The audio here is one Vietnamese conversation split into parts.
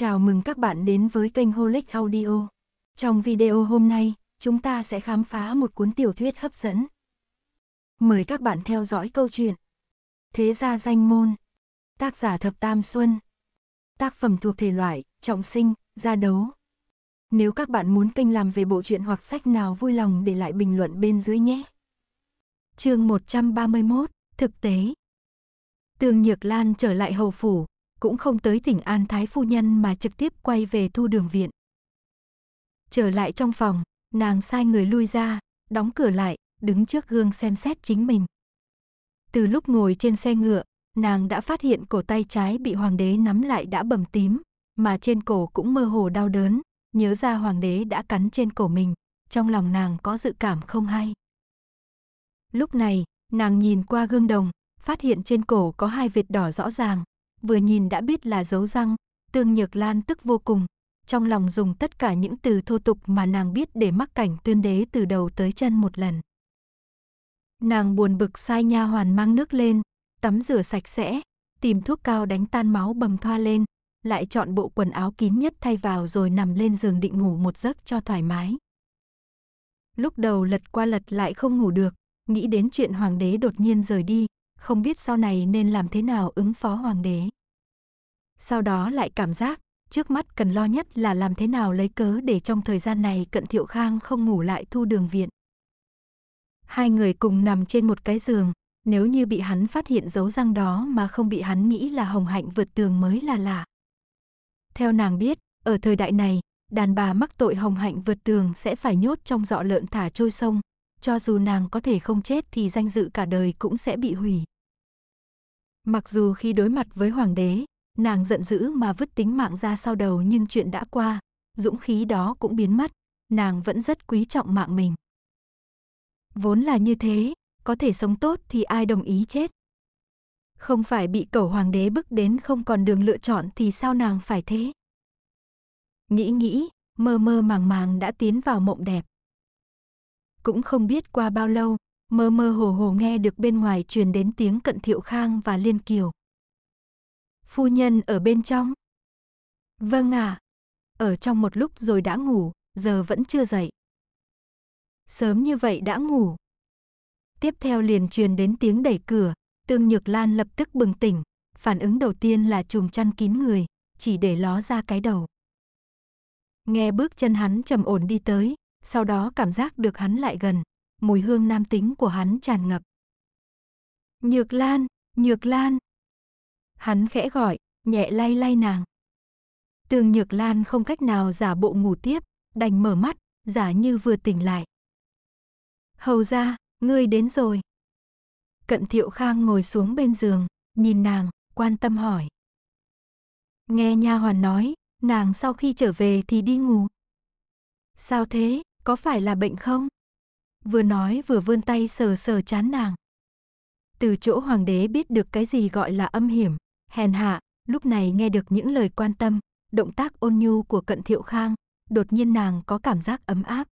Chào mừng các bạn đến với kênh Holic Audio. Trong video hôm nay, chúng ta sẽ khám phá một cuốn tiểu thuyết hấp dẫn. Mời các bạn theo dõi câu chuyện Thế gia danh môn Tác giả Thập Tam Xuân Tác phẩm thuộc thể loại, trọng sinh, gia đấu Nếu các bạn muốn kênh làm về bộ truyện hoặc sách nào vui lòng để lại bình luận bên dưới nhé. chương 131, Thực tế Tường Nhược Lan trở lại hầu phủ, cũng không tới tỉnh An Thái Phu Nhân mà trực tiếp quay về thu đường viện. Trở lại trong phòng, nàng sai người lui ra, đóng cửa lại, đứng trước gương xem xét chính mình. Từ lúc ngồi trên xe ngựa, nàng đã phát hiện cổ tay trái bị hoàng đế nắm lại đã bầm tím, mà trên cổ cũng mơ hồ đau đớn, nhớ ra hoàng đế đã cắn trên cổ mình, trong lòng nàng có dự cảm không hay. Lúc này, nàng nhìn qua gương đồng, phát hiện trên cổ có hai vệt đỏ rõ ràng, vừa nhìn đã biết là dấu răng, Tương Nhược Lan tức vô cùng, trong lòng dùng tất cả những từ thô tục mà nàng biết để mắc cảnh tuyên đế từ đầu tới chân một lần. Nàng buồn bực sai nha hoàn mang nước lên, tắm rửa sạch sẽ, tìm thuốc cao đánh tan máu bầm thoa lên, lại chọn bộ quần áo kín nhất thay vào rồi nằm lên giường định ngủ một giấc cho thoải mái. Lúc đầu lật qua lật lại không ngủ được, nghĩ đến chuyện hoàng đế đột nhiên rời đi, không biết sau này nên làm thế nào ứng phó hoàng đế. Sau đó lại cảm giác, trước mắt cần lo nhất là làm thế nào lấy cớ để trong thời gian này cận thiệu khang không ngủ lại thu đường viện. Hai người cùng nằm trên một cái giường, nếu như bị hắn phát hiện dấu răng đó mà không bị hắn nghĩ là hồng hạnh vượt tường mới là lạ. Theo nàng biết, ở thời đại này, đàn bà mắc tội hồng hạnh vượt tường sẽ phải nhốt trong dọ lợn thả trôi sông, cho dù nàng có thể không chết thì danh dự cả đời cũng sẽ bị hủy. Mặc dù khi đối mặt với hoàng đế, nàng giận dữ mà vứt tính mạng ra sau đầu nhưng chuyện đã qua, dũng khí đó cũng biến mất, nàng vẫn rất quý trọng mạng mình. Vốn là như thế, có thể sống tốt thì ai đồng ý chết. Không phải bị cẩu hoàng đế bức đến không còn đường lựa chọn thì sao nàng phải thế? Nghĩ nghĩ, mơ mơ màng màng đã tiến vào mộng đẹp cũng không biết qua bao lâu, mơ mơ hồ hồ nghe được bên ngoài truyền đến tiếng cận thiệu khang và liên kiều. Phu nhân ở bên trong. Vâng ạ. À. Ở trong một lúc rồi đã ngủ, giờ vẫn chưa dậy. Sớm như vậy đã ngủ. Tiếp theo liền truyền đến tiếng đẩy cửa, Tương Nhược Lan lập tức bừng tỉnh, phản ứng đầu tiên là chùm chăn kín người, chỉ để ló ra cái đầu. Nghe bước chân hắn trầm ổn đi tới, sau đó cảm giác được hắn lại gần, mùi hương nam tính của hắn tràn ngập. Nhược Lan, Nhược Lan. Hắn khẽ gọi, nhẹ lay lay nàng. Tường Nhược Lan không cách nào giả bộ ngủ tiếp, đành mở mắt, giả như vừa tỉnh lại. Hầu ra, ngươi đến rồi. Cận Thiệu Khang ngồi xuống bên giường, nhìn nàng, quan tâm hỏi. Nghe nha hoàn nói, nàng sau khi trở về thì đi ngủ. Sao thế? Có phải là bệnh không? Vừa nói vừa vươn tay sờ sờ chán nàng. Từ chỗ hoàng đế biết được cái gì gọi là âm hiểm, hèn hạ, lúc này nghe được những lời quan tâm, động tác ôn nhu của cận thiệu khang, đột nhiên nàng có cảm giác ấm áp.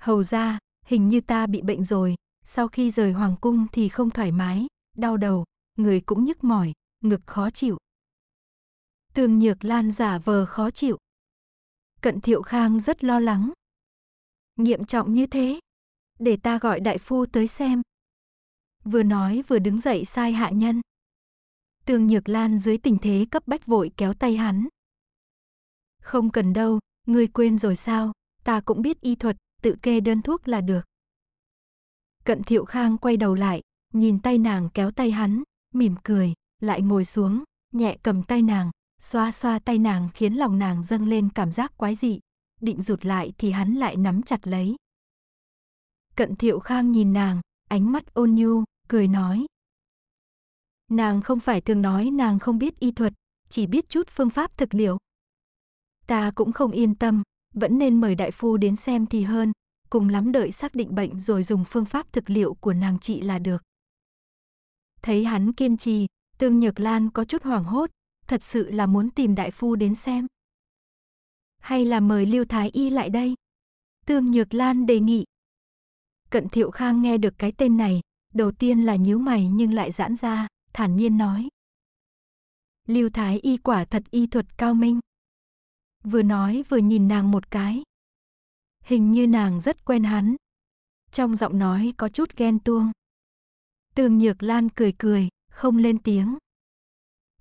Hầu ra, hình như ta bị bệnh rồi, sau khi rời hoàng cung thì không thoải mái, đau đầu, người cũng nhức mỏi, ngực khó chịu. Tường Nhược Lan giả vờ khó chịu. Cận Thiệu Khang rất lo lắng, Nghiệm trọng như thế. Để ta gọi đại phu tới xem. Vừa nói vừa đứng dậy sai hạ nhân. tương Nhược Lan dưới tình thế cấp bách vội kéo tay hắn. Không cần đâu, ngươi quên rồi sao, ta cũng biết y thuật, tự kê đơn thuốc là được. Cận Thiệu Khang quay đầu lại, nhìn tay nàng kéo tay hắn, mỉm cười, lại ngồi xuống, nhẹ cầm tay nàng, xoa xoa tay nàng khiến lòng nàng dâng lên cảm giác quái dị định rụt lại thì hắn lại nắm chặt lấy. Cận thiệu khang nhìn nàng, ánh mắt ôn nhu, cười nói. Nàng không phải thường nói nàng không biết y thuật, chỉ biết chút phương pháp thực liệu. Ta cũng không yên tâm, vẫn nên mời đại phu đến xem thì hơn, cùng lắm đợi xác định bệnh rồi dùng phương pháp thực liệu của nàng chị là được. Thấy hắn kiên trì, Tương Nhược Lan có chút hoảng hốt, thật sự là muốn tìm đại phu đến xem hay là mời Lưu Thái Y lại đây? Tương Nhược Lan đề nghị. Cận Thiệu Khang nghe được cái tên này, đầu tiên là nhíu mày nhưng lại giãn ra, thản nhiên nói. Lưu Thái Y quả thật y thuật cao minh. Vừa nói vừa nhìn nàng một cái. Hình như nàng rất quen hắn. Trong giọng nói có chút ghen tuông. Tương Nhược Lan cười cười, không lên tiếng.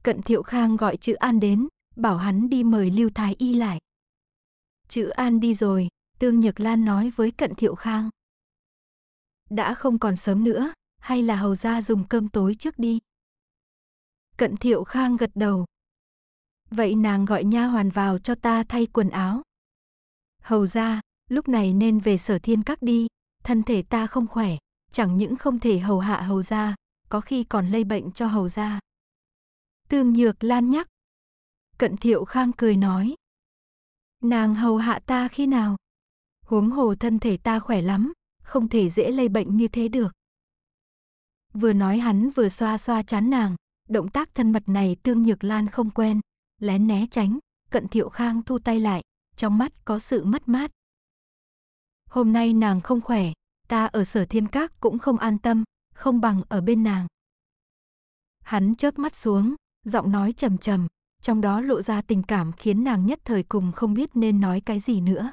Cận Thiệu Khang gọi chữ An đến, bảo hắn đi mời Lưu Thái Y lại. Chữ An đi rồi, Tương Nhược Lan nói với Cận Thiệu Khang. Đã không còn sớm nữa, hay là hầu ra dùng cơm tối trước đi. Cận Thiệu Khang gật đầu. Vậy nàng gọi nha hoàn vào cho ta thay quần áo. Hầu ra, lúc này nên về sở thiên các đi, thân thể ta không khỏe, chẳng những không thể hầu hạ hầu ra, có khi còn lây bệnh cho hầu ra. Tương Nhược Lan nhắc. Cận Thiệu Khang cười nói, Nàng hầu hạ ta khi nào? Huống hồ thân thể ta khỏe lắm, không thể dễ lây bệnh như thế được. Vừa nói hắn vừa xoa xoa chán nàng, động tác thân mật này Tương Nhược Lan không quen, lén né tránh, Cận Thiệu Khang thu tay lại, trong mắt có sự mất mát. Hôm nay nàng không khỏe, ta ở sở thiên các cũng không an tâm, không bằng ở bên nàng. Hắn chớp mắt xuống, giọng nói trầm trầm, trong đó lộ ra tình cảm khiến nàng nhất thời cùng không biết nên nói cái gì nữa.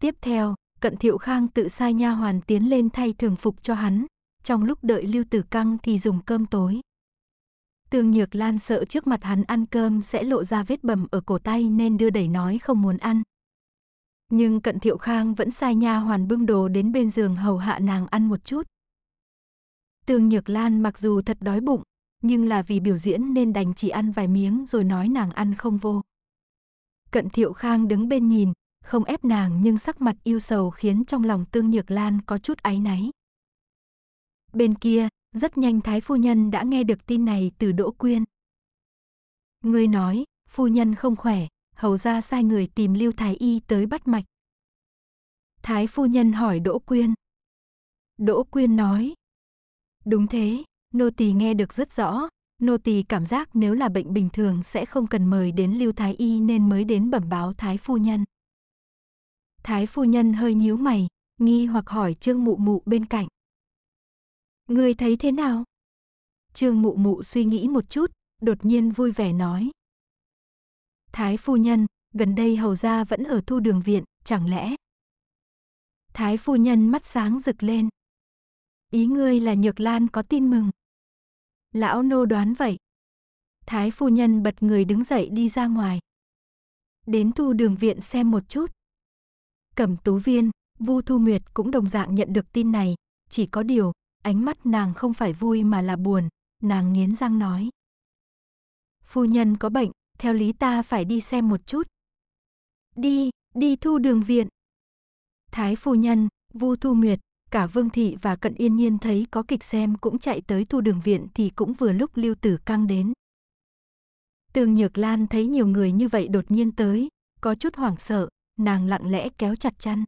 Tiếp theo, Cận Thiệu Khang tự sai nha hoàn tiến lên thay thường phục cho hắn, trong lúc đợi Lưu Tử Căng thì dùng cơm tối. Tương Nhược Lan sợ trước mặt hắn ăn cơm sẽ lộ ra vết bầm ở cổ tay nên đưa đẩy nói không muốn ăn. Nhưng Cận Thiệu Khang vẫn sai nha hoàn bưng đồ đến bên giường hầu hạ nàng ăn một chút. Tương Nhược Lan mặc dù thật đói bụng, nhưng là vì biểu diễn nên đành chỉ ăn vài miếng rồi nói nàng ăn không vô. Cận Thiệu Khang đứng bên nhìn, không ép nàng nhưng sắc mặt yêu sầu khiến trong lòng Tương Nhược Lan có chút áy náy. Bên kia, rất nhanh Thái Phu Nhân đã nghe được tin này từ Đỗ Quyên. người nói, Phu Nhân không khỏe, hầu ra sai người tìm Lưu Thái Y tới bắt mạch. Thái Phu Nhân hỏi Đỗ Quyên. Đỗ Quyên nói. Đúng thế, Nô tỳ nghe được rất rõ, nô tỳ cảm giác nếu là bệnh bình thường sẽ không cần mời đến Lưu Thái Y nên mới đến bẩm báo Thái Phu Nhân. Thái Phu Nhân hơi nhíu mày, nghi hoặc hỏi Trương Mụ Mụ bên cạnh. Người thấy thế nào? Trương Mụ Mụ suy nghĩ một chút, đột nhiên vui vẻ nói. Thái Phu Nhân, gần đây hầu gia vẫn ở thu đường viện, chẳng lẽ? Thái Phu Nhân mắt sáng rực lên. Ý ngươi là Nhược Lan có tin mừng. Lão nô đoán vậy. Thái phu nhân bật người đứng dậy đi ra ngoài. Đến thu đường viện xem một chút. Cẩm tú viên, Vu Thu Nguyệt cũng đồng dạng nhận được tin này, chỉ có điều, ánh mắt nàng không phải vui mà là buồn, nàng nghiến răng nói. Phu nhân có bệnh, theo lý ta phải đi xem một chút. Đi, đi thu đường viện. Thái phu nhân, Vu Thu Nguyệt, Cả Vương Thị và Cận Yên Nhiên thấy có kịch xem cũng chạy tới thu đường viện thì cũng vừa lúc Lưu Tử Căng đến. Tường Nhược Lan thấy nhiều người như vậy đột nhiên tới, có chút hoảng sợ, nàng lặng lẽ kéo chặt chăn.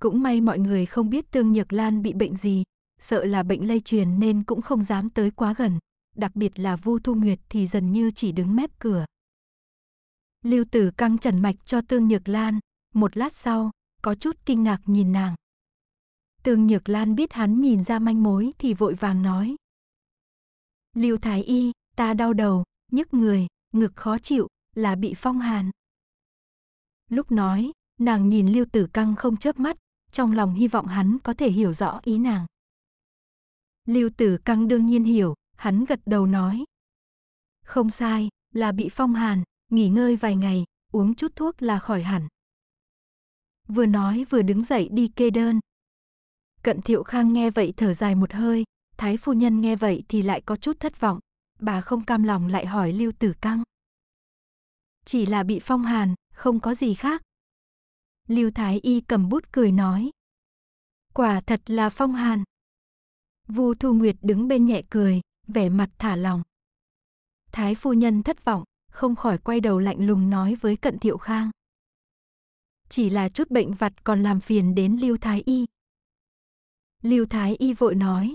Cũng may mọi người không biết Tương Nhược Lan bị bệnh gì, sợ là bệnh lây truyền nên cũng không dám tới quá gần, đặc biệt là Vu Thu Nguyệt thì dần như chỉ đứng mép cửa. Lưu Tử căng trần mạch cho Tương Nhược Lan, một lát sau, có chút kinh ngạc nhìn nàng. Tương Nhược Lan biết hắn nhìn ra manh mối thì vội vàng nói. Lưu Thái Y, ta đau đầu, nhức người, ngực khó chịu, là bị phong hàn. Lúc nói, nàng nhìn Lưu Tử Căng không chớp mắt, trong lòng hy vọng hắn có thể hiểu rõ ý nàng. Lưu Tử Căng đương nhiên hiểu, hắn gật đầu nói. Không sai, là bị phong hàn, nghỉ ngơi vài ngày, uống chút thuốc là khỏi hẳn. Vừa nói vừa đứng dậy đi kê đơn, Cận thiệu khang nghe vậy thở dài một hơi, thái phu nhân nghe vậy thì lại có chút thất vọng, bà không cam lòng lại hỏi lưu tử căng. Chỉ là bị phong hàn, không có gì khác. Lưu thái y cầm bút cười nói. Quả thật là phong hàn. Vu Thu Nguyệt đứng bên nhẹ cười, vẻ mặt thả lòng. Thái phu nhân thất vọng, không khỏi quay đầu lạnh lùng nói với Cận Thiệu Khang. Chỉ là chút bệnh vặt còn làm phiền đến Lưu Thái Y. Lưu Thái Y vội nói.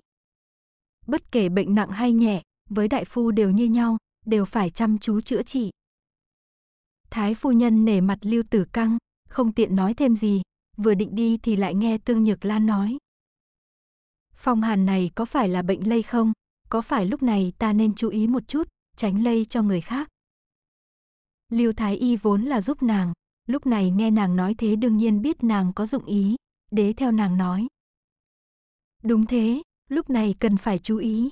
Bất kể bệnh nặng hay nhẹ, với đại phu đều như nhau, đều phải chăm chú chữa trị. Thái phu nhân nể mặt Lưu Tử Căng, không tiện nói thêm gì, vừa định đi thì lại nghe Tương Nhược Lan nói. Phong hàn này có phải là bệnh lây không? Có phải lúc này ta nên chú ý một chút, tránh lây cho người khác? Lưu Thái Y vốn là giúp nàng, lúc này nghe nàng nói thế đương nhiên biết nàng có dụng ý, đế theo nàng nói. Đúng thế, lúc này cần phải chú ý.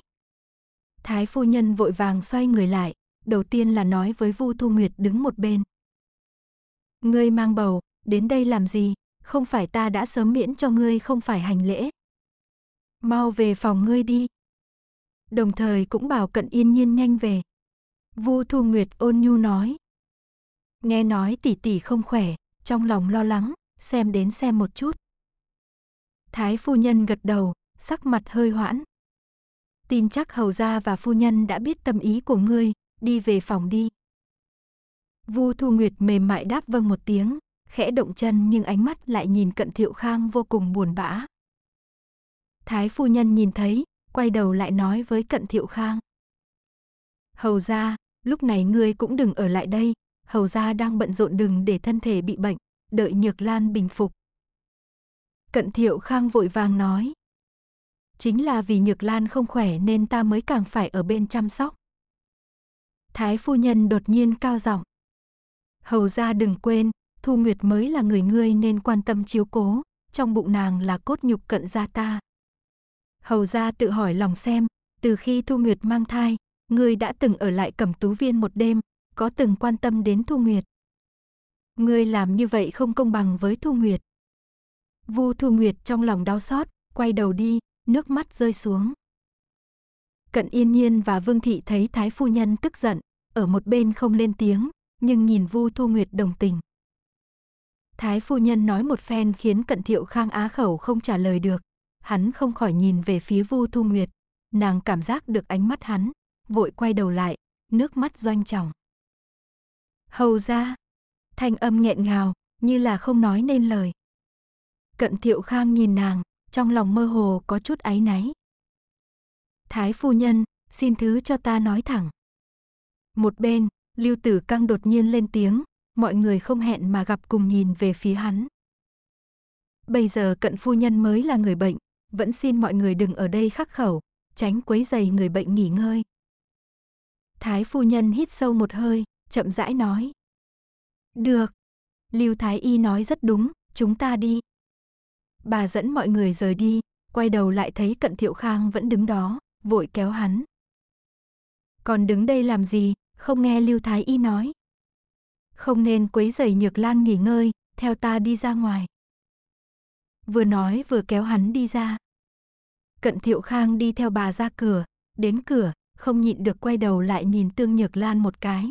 Thái phu nhân vội vàng xoay người lại, đầu tiên là nói với Vu Thu Nguyệt đứng một bên. Ngươi mang bầu, đến đây làm gì, không phải ta đã sớm miễn cho ngươi không phải hành lễ. Mau về phòng ngươi đi. Đồng thời cũng bảo cận yên nhiên nhanh về. Vu Thu Nguyệt ôn nhu nói. Nghe nói tỷ tỷ không khỏe, trong lòng lo lắng, xem đến xem một chút. Thái phu nhân gật đầu, sắc mặt hơi hoãn. Tin chắc hầu gia và phu nhân đã biết tâm ý của ngươi, đi về phòng đi. Vu Thu Nguyệt mềm mại đáp vâng một tiếng, khẽ động chân nhưng ánh mắt lại nhìn cận thiệu khang vô cùng buồn bã. Thái phu nhân nhìn thấy, quay đầu lại nói với cận thiệu khang. Hầu gia, lúc này ngươi cũng đừng ở lại đây, hầu gia đang bận rộn đừng để thân thể bị bệnh, đợi nhược lan bình phục. Cận thiệu khang vội vàng nói, Chính là vì Nhược Lan không khỏe nên ta mới càng phải ở bên chăm sóc. Thái phu nhân đột nhiên cao giọng. Hầu ra đừng quên, Thu Nguyệt mới là người ngươi nên quan tâm chiếu cố, trong bụng nàng là cốt nhục cận gia ta. Hầu ra tự hỏi lòng xem, từ khi Thu Nguyệt mang thai, ngươi đã từng ở lại cẩm tú viên một đêm, có từng quan tâm đến Thu Nguyệt. Ngươi làm như vậy không công bằng với Thu Nguyệt. Vu Thu Nguyệt trong lòng đau xót, quay đầu đi, nước mắt rơi xuống. Cận Yên Nhiên và Vương Thị thấy Thái Phu Nhân tức giận, ở một bên không lên tiếng, nhưng nhìn Vu Thu Nguyệt đồng tình. Thái Phu Nhân nói một phen khiến Cận Thiệu Khang á khẩu không trả lời được, hắn không khỏi nhìn về phía Vu Thu Nguyệt, nàng cảm giác được ánh mắt hắn, vội quay đầu lại, nước mắt doanh tròng. Hầu ra, thanh âm nghẹn ngào, như là không nói nên lời. Cận Thiệu Khang nhìn nàng, trong lòng mơ hồ có chút áy náy. Thái phu nhân, xin thứ cho ta nói thẳng. Một bên, Lưu Tử Căng đột nhiên lên tiếng, mọi người không hẹn mà gặp cùng nhìn về phía hắn. Bây giờ cận phu nhân mới là người bệnh, vẫn xin mọi người đừng ở đây khắc khẩu, tránh quấy dày người bệnh nghỉ ngơi. Thái phu nhân hít sâu một hơi, chậm rãi nói. Được. Lưu Thái Y nói rất đúng, chúng ta đi bà dẫn mọi người rời đi, quay đầu lại thấy cận thiệu khang vẫn đứng đó, vội kéo hắn. Còn đứng đây làm gì, không nghe Lưu Thái Y nói. Không nên quấy rầy Nhược Lan nghỉ ngơi, theo ta đi ra ngoài. Vừa nói vừa kéo hắn đi ra. Cận Thiệu Khang đi theo bà ra cửa, đến cửa, không nhịn được quay đầu lại nhìn Tương Nhược Lan một cái.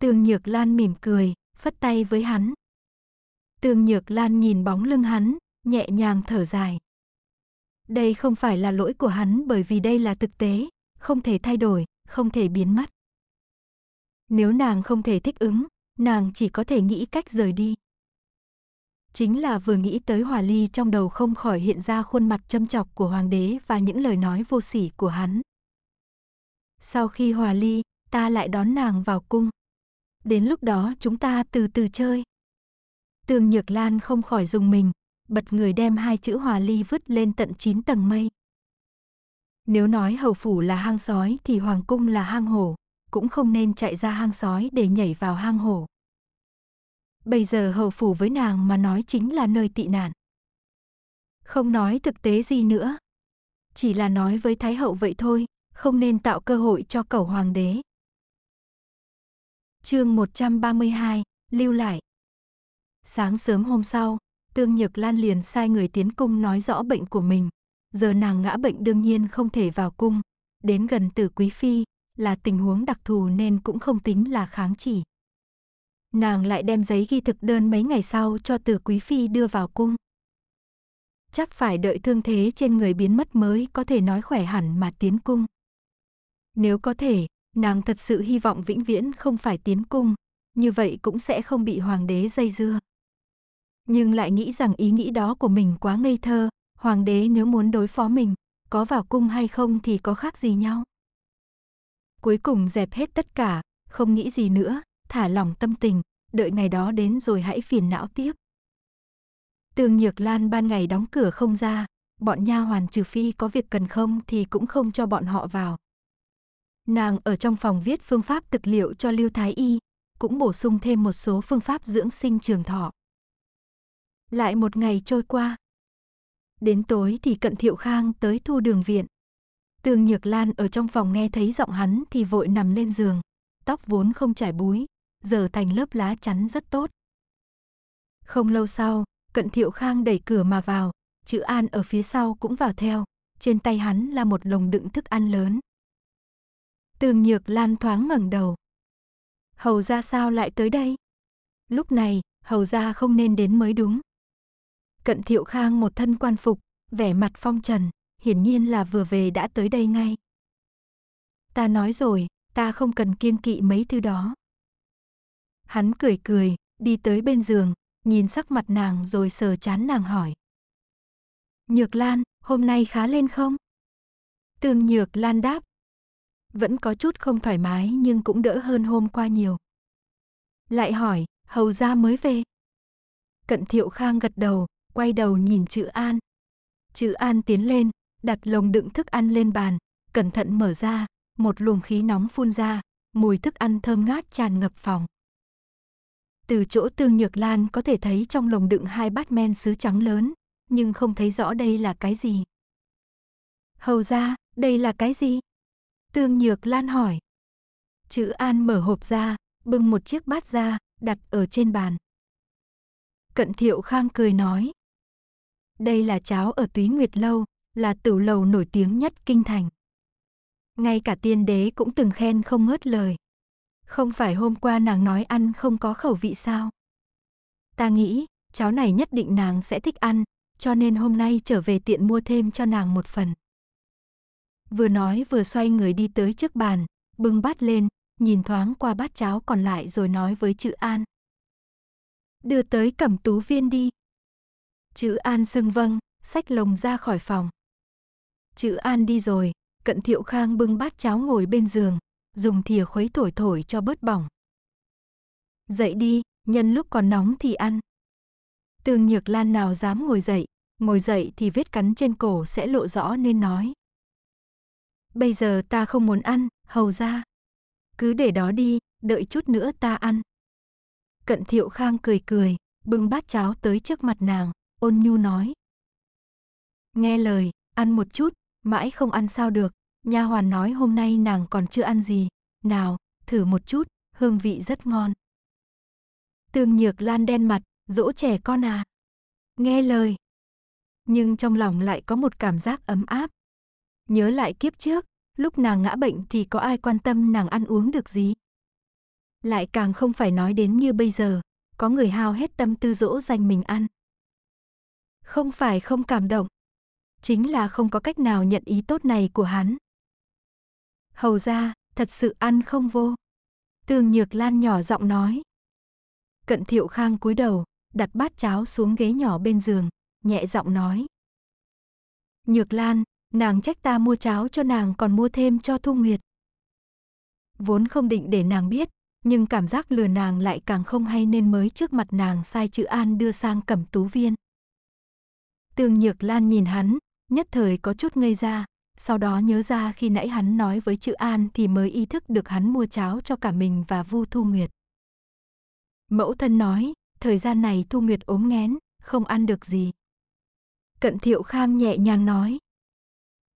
Tương Nhược Lan mỉm cười, phất tay với hắn. Tương Nhược Lan nhìn bóng lưng hắn, nhẹ nhàng thở dài. Đây không phải là lỗi của hắn bởi vì đây là thực tế, không thể thay đổi, không thể biến mất. Nếu nàng không thể thích ứng, nàng chỉ có thể nghĩ cách rời đi. Chính là vừa nghĩ tới Hòa Ly trong đầu không khỏi hiện ra khuôn mặt châm chọc của hoàng đế và những lời nói vô sỉ của hắn. Sau khi Hòa Ly, ta lại đón nàng vào cung. Đến lúc đó chúng ta từ từ chơi. Tường Nhược Lan không khỏi dùng mình, bật người đem hai chữ hòa ly vứt lên tận chín tầng mây. Nếu nói hầu phủ là hang sói thì hoàng cung là hang hổ, cũng không nên chạy ra hang sói để nhảy vào hang hổ. Bây giờ hầu phủ với nàng mà nói chính là nơi tị nạn. Không nói thực tế gì nữa. Chỉ là nói với Thái hậu vậy thôi, không nên tạo cơ hội cho cẩu hoàng đế. Chương 132, lưu lại. Sáng sớm hôm sau, Tương Nhược Lan liền sai người tiến cung nói rõ bệnh của mình. Giờ nàng ngã bệnh đương nhiên không thể vào cung. Đến gần tử quý phi là tình huống đặc thù nên cũng không tính là kháng chỉ. Nàng lại đem giấy ghi thực đơn mấy ngày sau cho tử quý phi đưa vào cung. Chắc phải đợi thương thế trên người biến mất mới có thể nói khỏe hẳn mà tiến cung. Nếu có thể, nàng thật sự hy vọng vĩnh viễn không phải tiến cung, như vậy cũng sẽ không bị hoàng đế dây dưa nhưng lại nghĩ rằng ý nghĩ đó của mình quá ngây thơ, hoàng đế nếu muốn đối phó mình, có vào cung hay không thì có khác gì nhau. Cuối cùng dẹp hết tất cả, không nghĩ gì nữa, thả lỏng tâm tình, đợi ngày đó đến rồi hãy phiền não tiếp. Tương Nhược Lan ban ngày đóng cửa không ra, bọn nha hoàn trừ phi có việc cần không thì cũng không cho bọn họ vào. Nàng ở trong phòng viết phương pháp thực liệu cho Lưu Thái Y, cũng bổ sung thêm một số phương pháp dưỡng sinh trường thọ. Lại một ngày trôi qua. Đến tối thì cận thiệu khang tới thu đường viện. Tường Nhược Lan ở trong phòng nghe thấy giọng hắn thì vội nằm lên giường. Tóc vốn không trải búi, giờ thành lớp lá chắn rất tốt. Không lâu sau, cận thiệu khang đẩy cửa mà vào, chữ An ở phía sau cũng vào theo. Trên tay hắn là một lồng đựng thức ăn lớn. Tường Nhược Lan thoáng ngẩng đầu. Hầu ra sao lại tới đây? Lúc này, hầu ra không nên đến mới đúng. Cận Thiệu Khang một thân quan phục, vẻ mặt phong trần, hiển nhiên là vừa về đã tới đây ngay. Ta nói rồi, ta không cần kiên kỵ mấy thứ đó. Hắn cười cười, đi tới bên giường, nhìn sắc mặt nàng rồi sờ chán nàng hỏi. Nhược Lan, hôm nay khá lên không? Tương Nhược Lan đáp. Vẫn có chút không thoải mái nhưng cũng đỡ hơn hôm qua nhiều. Lại hỏi, hầu ra mới về. Cận Thiệu Khang gật đầu, quay đầu nhìn chữ An. Chữ An tiến lên, đặt lồng đựng thức ăn lên bàn, cẩn thận mở ra, một luồng khí nóng phun ra, mùi thức ăn thơm ngát tràn ngập phòng. Từ chỗ Tương Nhược Lan có thể thấy trong lồng đựng hai bát men sứ trắng lớn, nhưng không thấy rõ đây là cái gì. Hầu ra, đây là cái gì? Tương Nhược Lan hỏi. Chữ An mở hộp ra, bưng một chiếc bát ra, đặt ở trên bàn. Cận Thiệu Khang cười nói, đây là cháo ở Túy Nguyệt Lâu, là tửu lầu nổi tiếng nhất kinh thành. Ngay cả tiên đế cũng từng khen không ngớt lời. Không phải hôm qua nàng nói ăn không có khẩu vị sao? Ta nghĩ, cháo này nhất định nàng sẽ thích ăn, cho nên hôm nay trở về tiện mua thêm cho nàng một phần. Vừa nói vừa xoay người đi tới trước bàn, bưng bát lên, nhìn thoáng qua bát cháo còn lại rồi nói với chữ An. Đưa tới cẩm tú viên đi. Chữ An xưng vâng, sách lồng ra khỏi phòng. Chữ An đi rồi, cận thiệu khang bưng bát cháo ngồi bên giường, dùng thìa khuấy thổi thổi cho bớt bỏng. Dậy đi, nhân lúc còn nóng thì ăn. Tương Nhược Lan nào dám ngồi dậy, ngồi dậy thì vết cắn trên cổ sẽ lộ rõ nên nói. Bây giờ ta không muốn ăn, hầu ra. Cứ để đó đi, đợi chút nữa ta ăn. Cận Thiệu Khang cười cười, bưng bát cháo tới trước mặt nàng ôn nhu nói. Nghe lời, ăn một chút, mãi không ăn sao được, nha hoàn nói hôm nay nàng còn chưa ăn gì, nào, thử một chút, hương vị rất ngon. Tương Nhược Lan đen mặt, dỗ trẻ con à. Nghe lời. Nhưng trong lòng lại có một cảm giác ấm áp. Nhớ lại kiếp trước, lúc nàng ngã bệnh thì có ai quan tâm nàng ăn uống được gì. Lại càng không phải nói đến như bây giờ, có người hao hết tâm tư dỗ dành mình ăn, không phải không cảm động, chính là không có cách nào nhận ý tốt này của hắn. Hầu ra, thật sự ăn không vô. Tương Nhược Lan nhỏ giọng nói. Cận Thiệu Khang cúi đầu, đặt bát cháo xuống ghế nhỏ bên giường, nhẹ giọng nói. Nhược Lan, nàng trách ta mua cháo cho nàng còn mua thêm cho Thu Nguyệt. Vốn không định để nàng biết, nhưng cảm giác lừa nàng lại càng không hay nên mới trước mặt nàng sai chữ An đưa sang cẩm tú viên. Tương Nhược Lan nhìn hắn, nhất thời có chút ngây ra, sau đó nhớ ra khi nãy hắn nói với chữ An thì mới ý thức được hắn mua cháo cho cả mình và Vu Thu Nguyệt. Mẫu thân nói, thời gian này Thu Nguyệt ốm nghén, không ăn được gì. Cận Thiệu Kham nhẹ nhàng nói.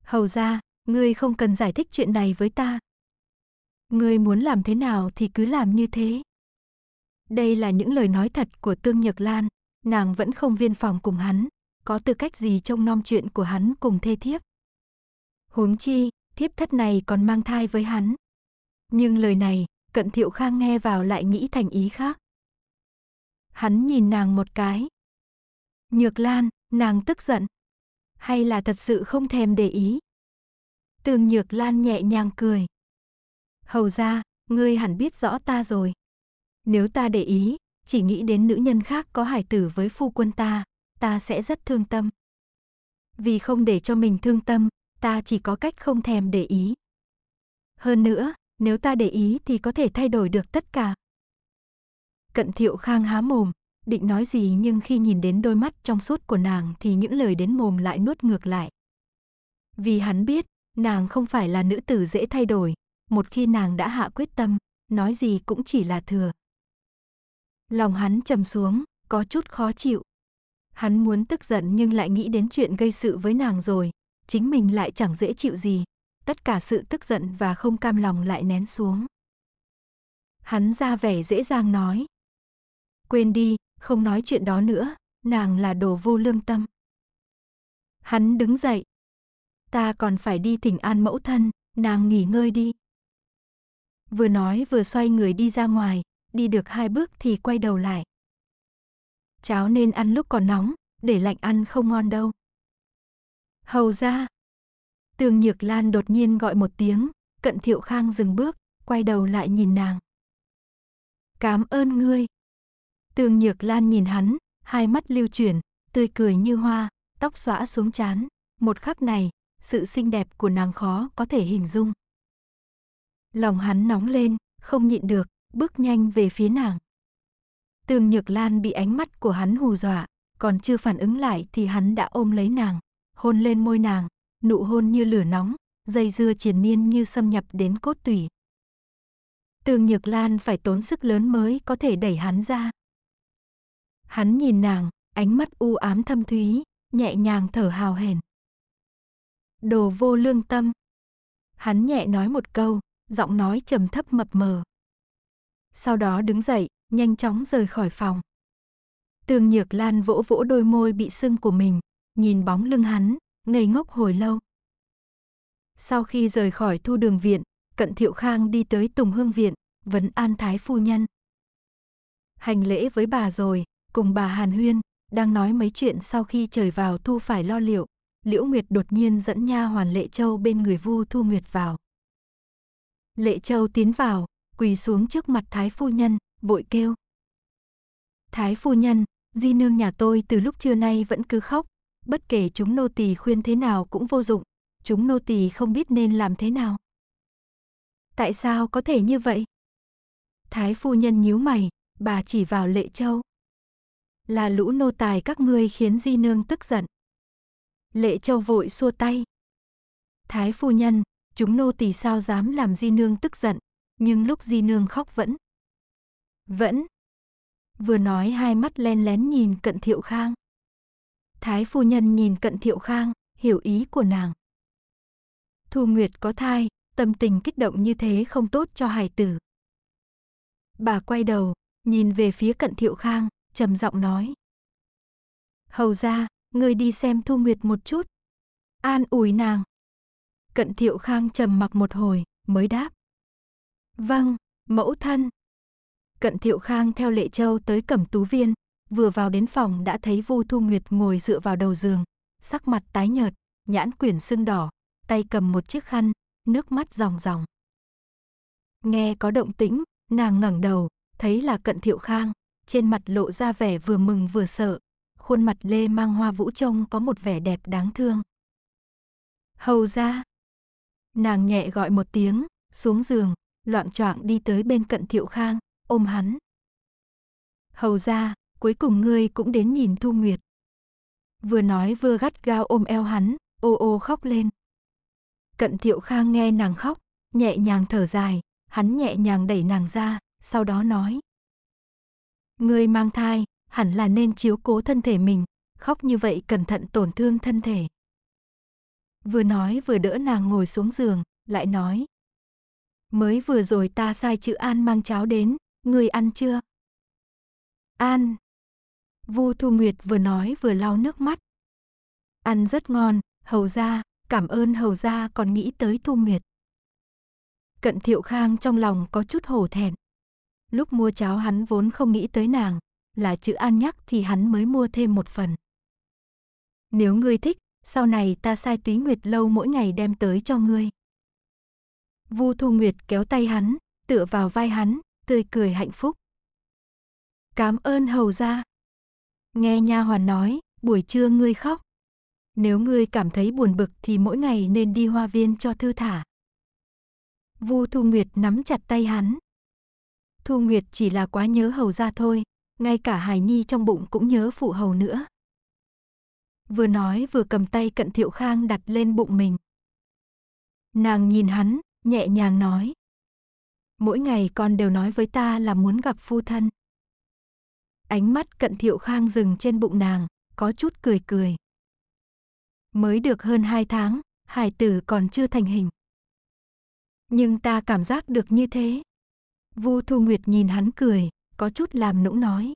Hầu ra, ngươi không cần giải thích chuyện này với ta. Ngươi muốn làm thế nào thì cứ làm như thế. Đây là những lời nói thật của Tương Nhược Lan, nàng vẫn không viên phòng cùng hắn, có tư cách gì trông nom chuyện của hắn cùng thê thiếp. Huống chi, thiếp thất này còn mang thai với hắn. Nhưng lời này, cận thiệu khang nghe vào lại nghĩ thành ý khác. Hắn nhìn nàng một cái. Nhược lan, nàng tức giận. Hay là thật sự không thèm để ý. Tường nhược lan nhẹ nhàng cười. Hầu ra, ngươi hẳn biết rõ ta rồi. Nếu ta để ý, chỉ nghĩ đến nữ nhân khác có hải tử với phu quân ta, ta sẽ rất thương tâm. Vì không để cho mình thương tâm, ta chỉ có cách không thèm để ý. Hơn nữa, nếu ta để ý thì có thể thay đổi được tất cả. Cận thiệu khang há mồm, định nói gì nhưng khi nhìn đến đôi mắt trong suốt của nàng thì những lời đến mồm lại nuốt ngược lại. Vì hắn biết, nàng không phải là nữ tử dễ thay đổi, một khi nàng đã hạ quyết tâm, nói gì cũng chỉ là thừa. Lòng hắn trầm xuống, có chút khó chịu. Hắn muốn tức giận nhưng lại nghĩ đến chuyện gây sự với nàng rồi, chính mình lại chẳng dễ chịu gì. Tất cả sự tức giận và không cam lòng lại nén xuống. Hắn ra vẻ dễ dàng nói. Quên đi, không nói chuyện đó nữa, nàng là đồ vô lương tâm. Hắn đứng dậy. Ta còn phải đi thỉnh an mẫu thân, nàng nghỉ ngơi đi. Vừa nói vừa xoay người đi ra ngoài, đi được hai bước thì quay đầu lại cháo nên ăn lúc còn nóng, để lạnh ăn không ngon đâu. Hầu ra. Tường Nhược Lan đột nhiên gọi một tiếng, Cận Thiệu Khang dừng bước, quay đầu lại nhìn nàng. Cám ơn ngươi. Tường Nhược Lan nhìn hắn, hai mắt lưu chuyển, tươi cười như hoa, tóc xõa xuống chán. Một khắc này, sự xinh đẹp của nàng khó có thể hình dung. Lòng hắn nóng lên, không nhịn được, bước nhanh về phía nàng. Tường Nhược Lan bị ánh mắt của hắn hù dọa, còn chưa phản ứng lại thì hắn đã ôm lấy nàng, hôn lên môi nàng, nụ hôn như lửa nóng, dây dưa triền miên như xâm nhập đến cốt tủy. Tường Nhược Lan phải tốn sức lớn mới có thể đẩy hắn ra. Hắn nhìn nàng, ánh mắt u ám thâm thúy, nhẹ nhàng thở hào hển. Đồ vô lương tâm. Hắn nhẹ nói một câu, giọng nói trầm thấp mập mờ. Sau đó đứng dậy, nhanh chóng rời khỏi phòng. Tường Nhược Lan vỗ vỗ đôi môi bị sưng của mình, nhìn bóng lưng hắn, ngây ngốc hồi lâu. Sau khi rời khỏi thu đường viện, Cận Thiệu Khang đi tới Tùng Hương Viện, vấn an thái phu nhân. Hành lễ với bà rồi, cùng bà Hàn Huyên, đang nói mấy chuyện sau khi trời vào thu phải lo liệu. Liễu Nguyệt đột nhiên dẫn nha hoàn Lệ Châu bên người Vu Thu Nguyệt vào. Lệ Châu tiến vào, quỳ xuống trước mặt thái phu nhân, vội kêu. Thái phu nhân, di nương nhà tôi từ lúc trưa nay vẫn cứ khóc, bất kể chúng nô tỳ khuyên thế nào cũng vô dụng, chúng nô tỳ không biết nên làm thế nào. Tại sao có thể như vậy? Thái phu nhân nhíu mày, bà chỉ vào Lệ Châu. Là lũ nô tài các ngươi khiến di nương tức giận. Lệ Châu vội xua tay. Thái phu nhân, chúng nô tỳ sao dám làm di nương tức giận, nhưng lúc di nương khóc vẫn vẫn. Vừa nói hai mắt len lén nhìn cận thiệu khang. Thái phu nhân nhìn cận thiệu khang, hiểu ý của nàng. Thu Nguyệt có thai, tâm tình kích động như thế không tốt cho hài tử. Bà quay đầu, nhìn về phía cận thiệu khang, trầm giọng nói. Hầu ra, ngươi đi xem Thu Nguyệt một chút. An ủi nàng. Cận thiệu khang trầm mặc một hồi, mới đáp. Vâng, mẫu thân. Cận Thiệu Khang theo Lệ Châu tới Cẩm Tú Viên, vừa vào đến phòng đã thấy Vu Thu Nguyệt ngồi dựa vào đầu giường, sắc mặt tái nhợt, nhãn quyển sưng đỏ, tay cầm một chiếc khăn, nước mắt ròng ròng. Nghe có động tĩnh, nàng ngẩng đầu, thấy là Cận Thiệu Khang, trên mặt lộ ra vẻ vừa mừng vừa sợ, khuôn mặt Lê Mang Hoa Vũ trông có một vẻ đẹp đáng thương. "Hầu gia." Nàng nhẹ gọi một tiếng, xuống giường, loạn choạng đi tới bên Cận Thiệu Khang, ôm hắn. Hầu ra, cuối cùng ngươi cũng đến nhìn Thu Nguyệt. Vừa nói vừa gắt gao ôm eo hắn, ô ô khóc lên. Cận thiệu khang nghe nàng khóc, nhẹ nhàng thở dài, hắn nhẹ nhàng đẩy nàng ra, sau đó nói. Ngươi mang thai, hẳn là nên chiếu cố thân thể mình, khóc như vậy cẩn thận tổn thương thân thể. Vừa nói vừa đỡ nàng ngồi xuống giường, lại nói. Mới vừa rồi ta sai chữ An mang cháo đến, Người ăn chưa? An. Vu Thu Nguyệt vừa nói vừa lau nước mắt. Ăn rất ngon, hầu gia cảm ơn hầu gia còn nghĩ tới Thu Nguyệt. Cận Thiệu Khang trong lòng có chút hổ thẹn. Lúc mua cháo hắn vốn không nghĩ tới nàng, là chữ An nhắc thì hắn mới mua thêm một phần. Nếu ngươi thích, sau này ta sai túy nguyệt lâu mỗi ngày đem tới cho ngươi. Vu Thu Nguyệt kéo tay hắn, tựa vào vai hắn, tươi cười hạnh phúc. Cám ơn hầu gia. Nghe nha hoàn nói, buổi trưa ngươi khóc. Nếu ngươi cảm thấy buồn bực thì mỗi ngày nên đi hoa viên cho thư thả. Vu Thu Nguyệt nắm chặt tay hắn. Thu Nguyệt chỉ là quá nhớ hầu gia thôi, ngay cả Hải Nhi trong bụng cũng nhớ phụ hầu nữa. Vừa nói vừa cầm tay cận thiệu khang đặt lên bụng mình. Nàng nhìn hắn, nhẹ nhàng nói mỗi ngày con đều nói với ta là muốn gặp phu thân. Ánh mắt cận thiệu khang dừng trên bụng nàng, có chút cười cười. Mới được hơn hai tháng, hải tử còn chưa thành hình. Nhưng ta cảm giác được như thế. Vu Thu Nguyệt nhìn hắn cười, có chút làm nũng nói.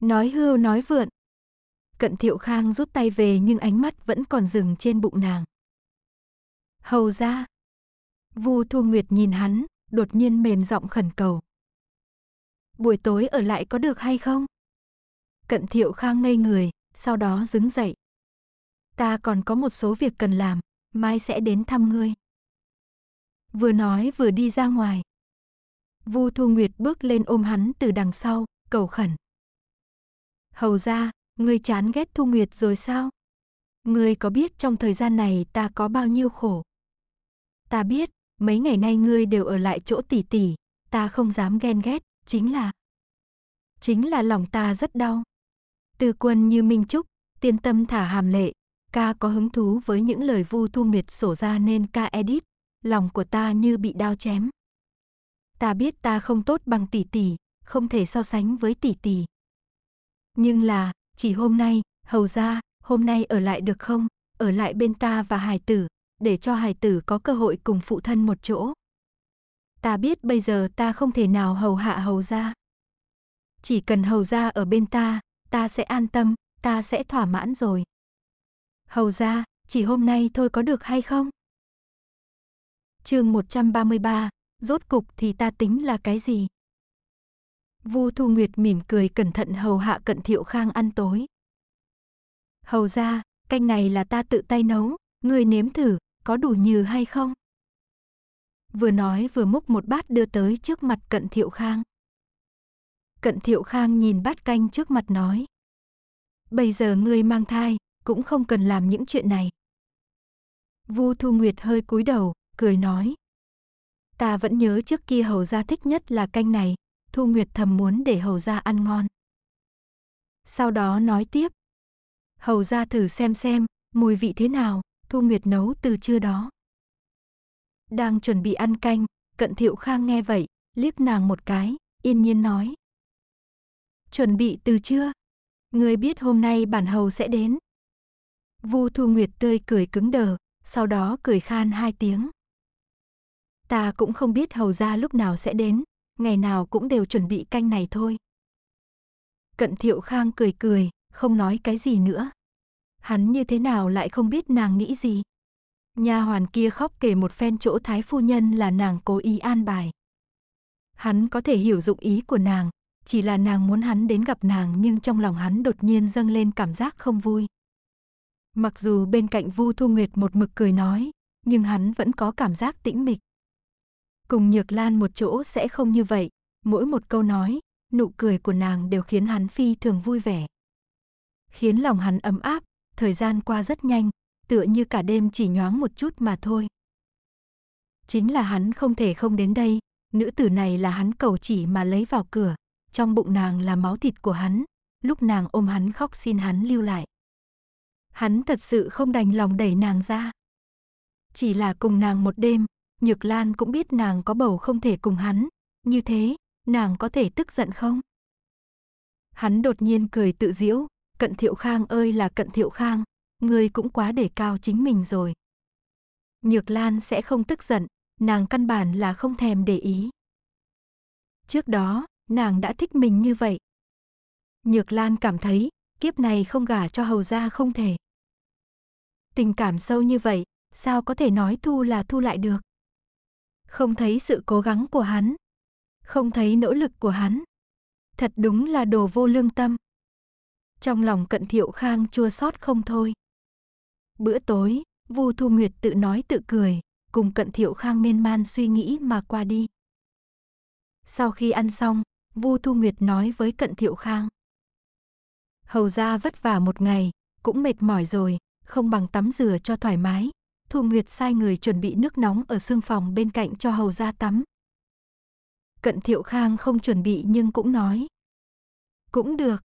Nói hưu nói vượn. Cận thiệu khang rút tay về nhưng ánh mắt vẫn còn dừng trên bụng nàng. Hầu ra. Vu Thu Nguyệt nhìn hắn, đột nhiên mềm giọng khẩn cầu. Buổi tối ở lại có được hay không? Cận thiệu khang ngây người, sau đó đứng dậy. Ta còn có một số việc cần làm, mai sẽ đến thăm ngươi. Vừa nói vừa đi ra ngoài. Vu Thu Nguyệt bước lên ôm hắn từ đằng sau, cầu khẩn. Hầu ra, ngươi chán ghét Thu Nguyệt rồi sao? Ngươi có biết trong thời gian này ta có bao nhiêu khổ? Ta biết, mấy ngày nay ngươi đều ở lại chỗ tỷ tỷ, ta không dám ghen ghét, chính là... Chính là lòng ta rất đau. Tư quân như Minh Trúc, tiên tâm thả hàm lệ, ca có hứng thú với những lời vu thu miệt sổ ra nên ca edit, lòng của ta như bị đau chém. Ta biết ta không tốt bằng tỷ tỷ, không thể so sánh với tỷ tỷ. Nhưng là, chỉ hôm nay, hầu ra, hôm nay ở lại được không, ở lại bên ta và hải tử, để cho hài tử có cơ hội cùng phụ thân một chỗ. Ta biết bây giờ ta không thể nào hầu hạ hầu gia. Chỉ cần hầu gia ở bên ta, ta sẽ an tâm, ta sẽ thỏa mãn rồi. Hầu gia, chỉ hôm nay thôi có được hay không? Chương 133, rốt cục thì ta tính là cái gì? Vu Thu Nguyệt mỉm cười cẩn thận hầu hạ Cận Thiệu Khang ăn tối. "Hầu gia, canh này là ta tự tay nấu, ngươi nếm thử, có đủ nhừ hay không? Vừa nói vừa múc một bát đưa tới trước mặt cận thiệu khang. Cận thiệu khang nhìn bát canh trước mặt nói. Bây giờ ngươi mang thai, cũng không cần làm những chuyện này. Vu Thu Nguyệt hơi cúi đầu, cười nói. Ta vẫn nhớ trước kia hầu gia thích nhất là canh này, Thu Nguyệt thầm muốn để hầu gia ăn ngon. Sau đó nói tiếp. Hầu gia thử xem xem, mùi vị thế nào, Thu Nguyệt nấu từ trưa đó. Đang chuẩn bị ăn canh, cận thiệu khang nghe vậy, liếc nàng một cái, yên nhiên nói. Chuẩn bị từ trưa? Người biết hôm nay bản hầu sẽ đến. Vu Thu Nguyệt tươi cười cứng đờ, sau đó cười khan hai tiếng. Ta cũng không biết hầu ra lúc nào sẽ đến, ngày nào cũng đều chuẩn bị canh này thôi. Cận thiệu khang cười cười, không nói cái gì nữa hắn như thế nào lại không biết nàng nghĩ gì. Nha hoàn kia khóc kể một phen chỗ thái phu nhân là nàng cố ý an bài. Hắn có thể hiểu dụng ý của nàng, chỉ là nàng muốn hắn đến gặp nàng nhưng trong lòng hắn đột nhiên dâng lên cảm giác không vui. Mặc dù bên cạnh Vu Thu Nguyệt một mực cười nói, nhưng hắn vẫn có cảm giác tĩnh mịch. Cùng Nhược Lan một chỗ sẽ không như vậy, mỗi một câu nói, nụ cười của nàng đều khiến hắn phi thường vui vẻ. Khiến lòng hắn ấm áp, thời gian qua rất nhanh, tựa như cả đêm chỉ nhoáng một chút mà thôi. Chính là hắn không thể không đến đây, nữ tử này là hắn cầu chỉ mà lấy vào cửa, trong bụng nàng là máu thịt của hắn, lúc nàng ôm hắn khóc xin hắn lưu lại. Hắn thật sự không đành lòng đẩy nàng ra. Chỉ là cùng nàng một đêm, Nhược Lan cũng biết nàng có bầu không thể cùng hắn, như thế, nàng có thể tức giận không? Hắn đột nhiên cười tự giễu, Cận Thiệu Khang ơi là Cận Thiệu Khang, ngươi cũng quá để cao chính mình rồi. Nhược Lan sẽ không tức giận, nàng căn bản là không thèm để ý. Trước đó, nàng đã thích mình như vậy. Nhược Lan cảm thấy, kiếp này không gả cho hầu gia không thể. Tình cảm sâu như vậy, sao có thể nói thu là thu lại được? Không thấy sự cố gắng của hắn, không thấy nỗ lực của hắn. Thật đúng là đồ vô lương tâm trong lòng cận thiệu khang chua xót không thôi. Bữa tối, Vu Thu Nguyệt tự nói tự cười, cùng cận thiệu khang miên man suy nghĩ mà qua đi. Sau khi ăn xong, Vu Thu Nguyệt nói với cận thiệu khang. Hầu ra vất vả một ngày, cũng mệt mỏi rồi, không bằng tắm rửa cho thoải mái. Thu Nguyệt sai người chuẩn bị nước nóng ở xương phòng bên cạnh cho hầu ra tắm. Cận thiệu khang không chuẩn bị nhưng cũng nói. Cũng được,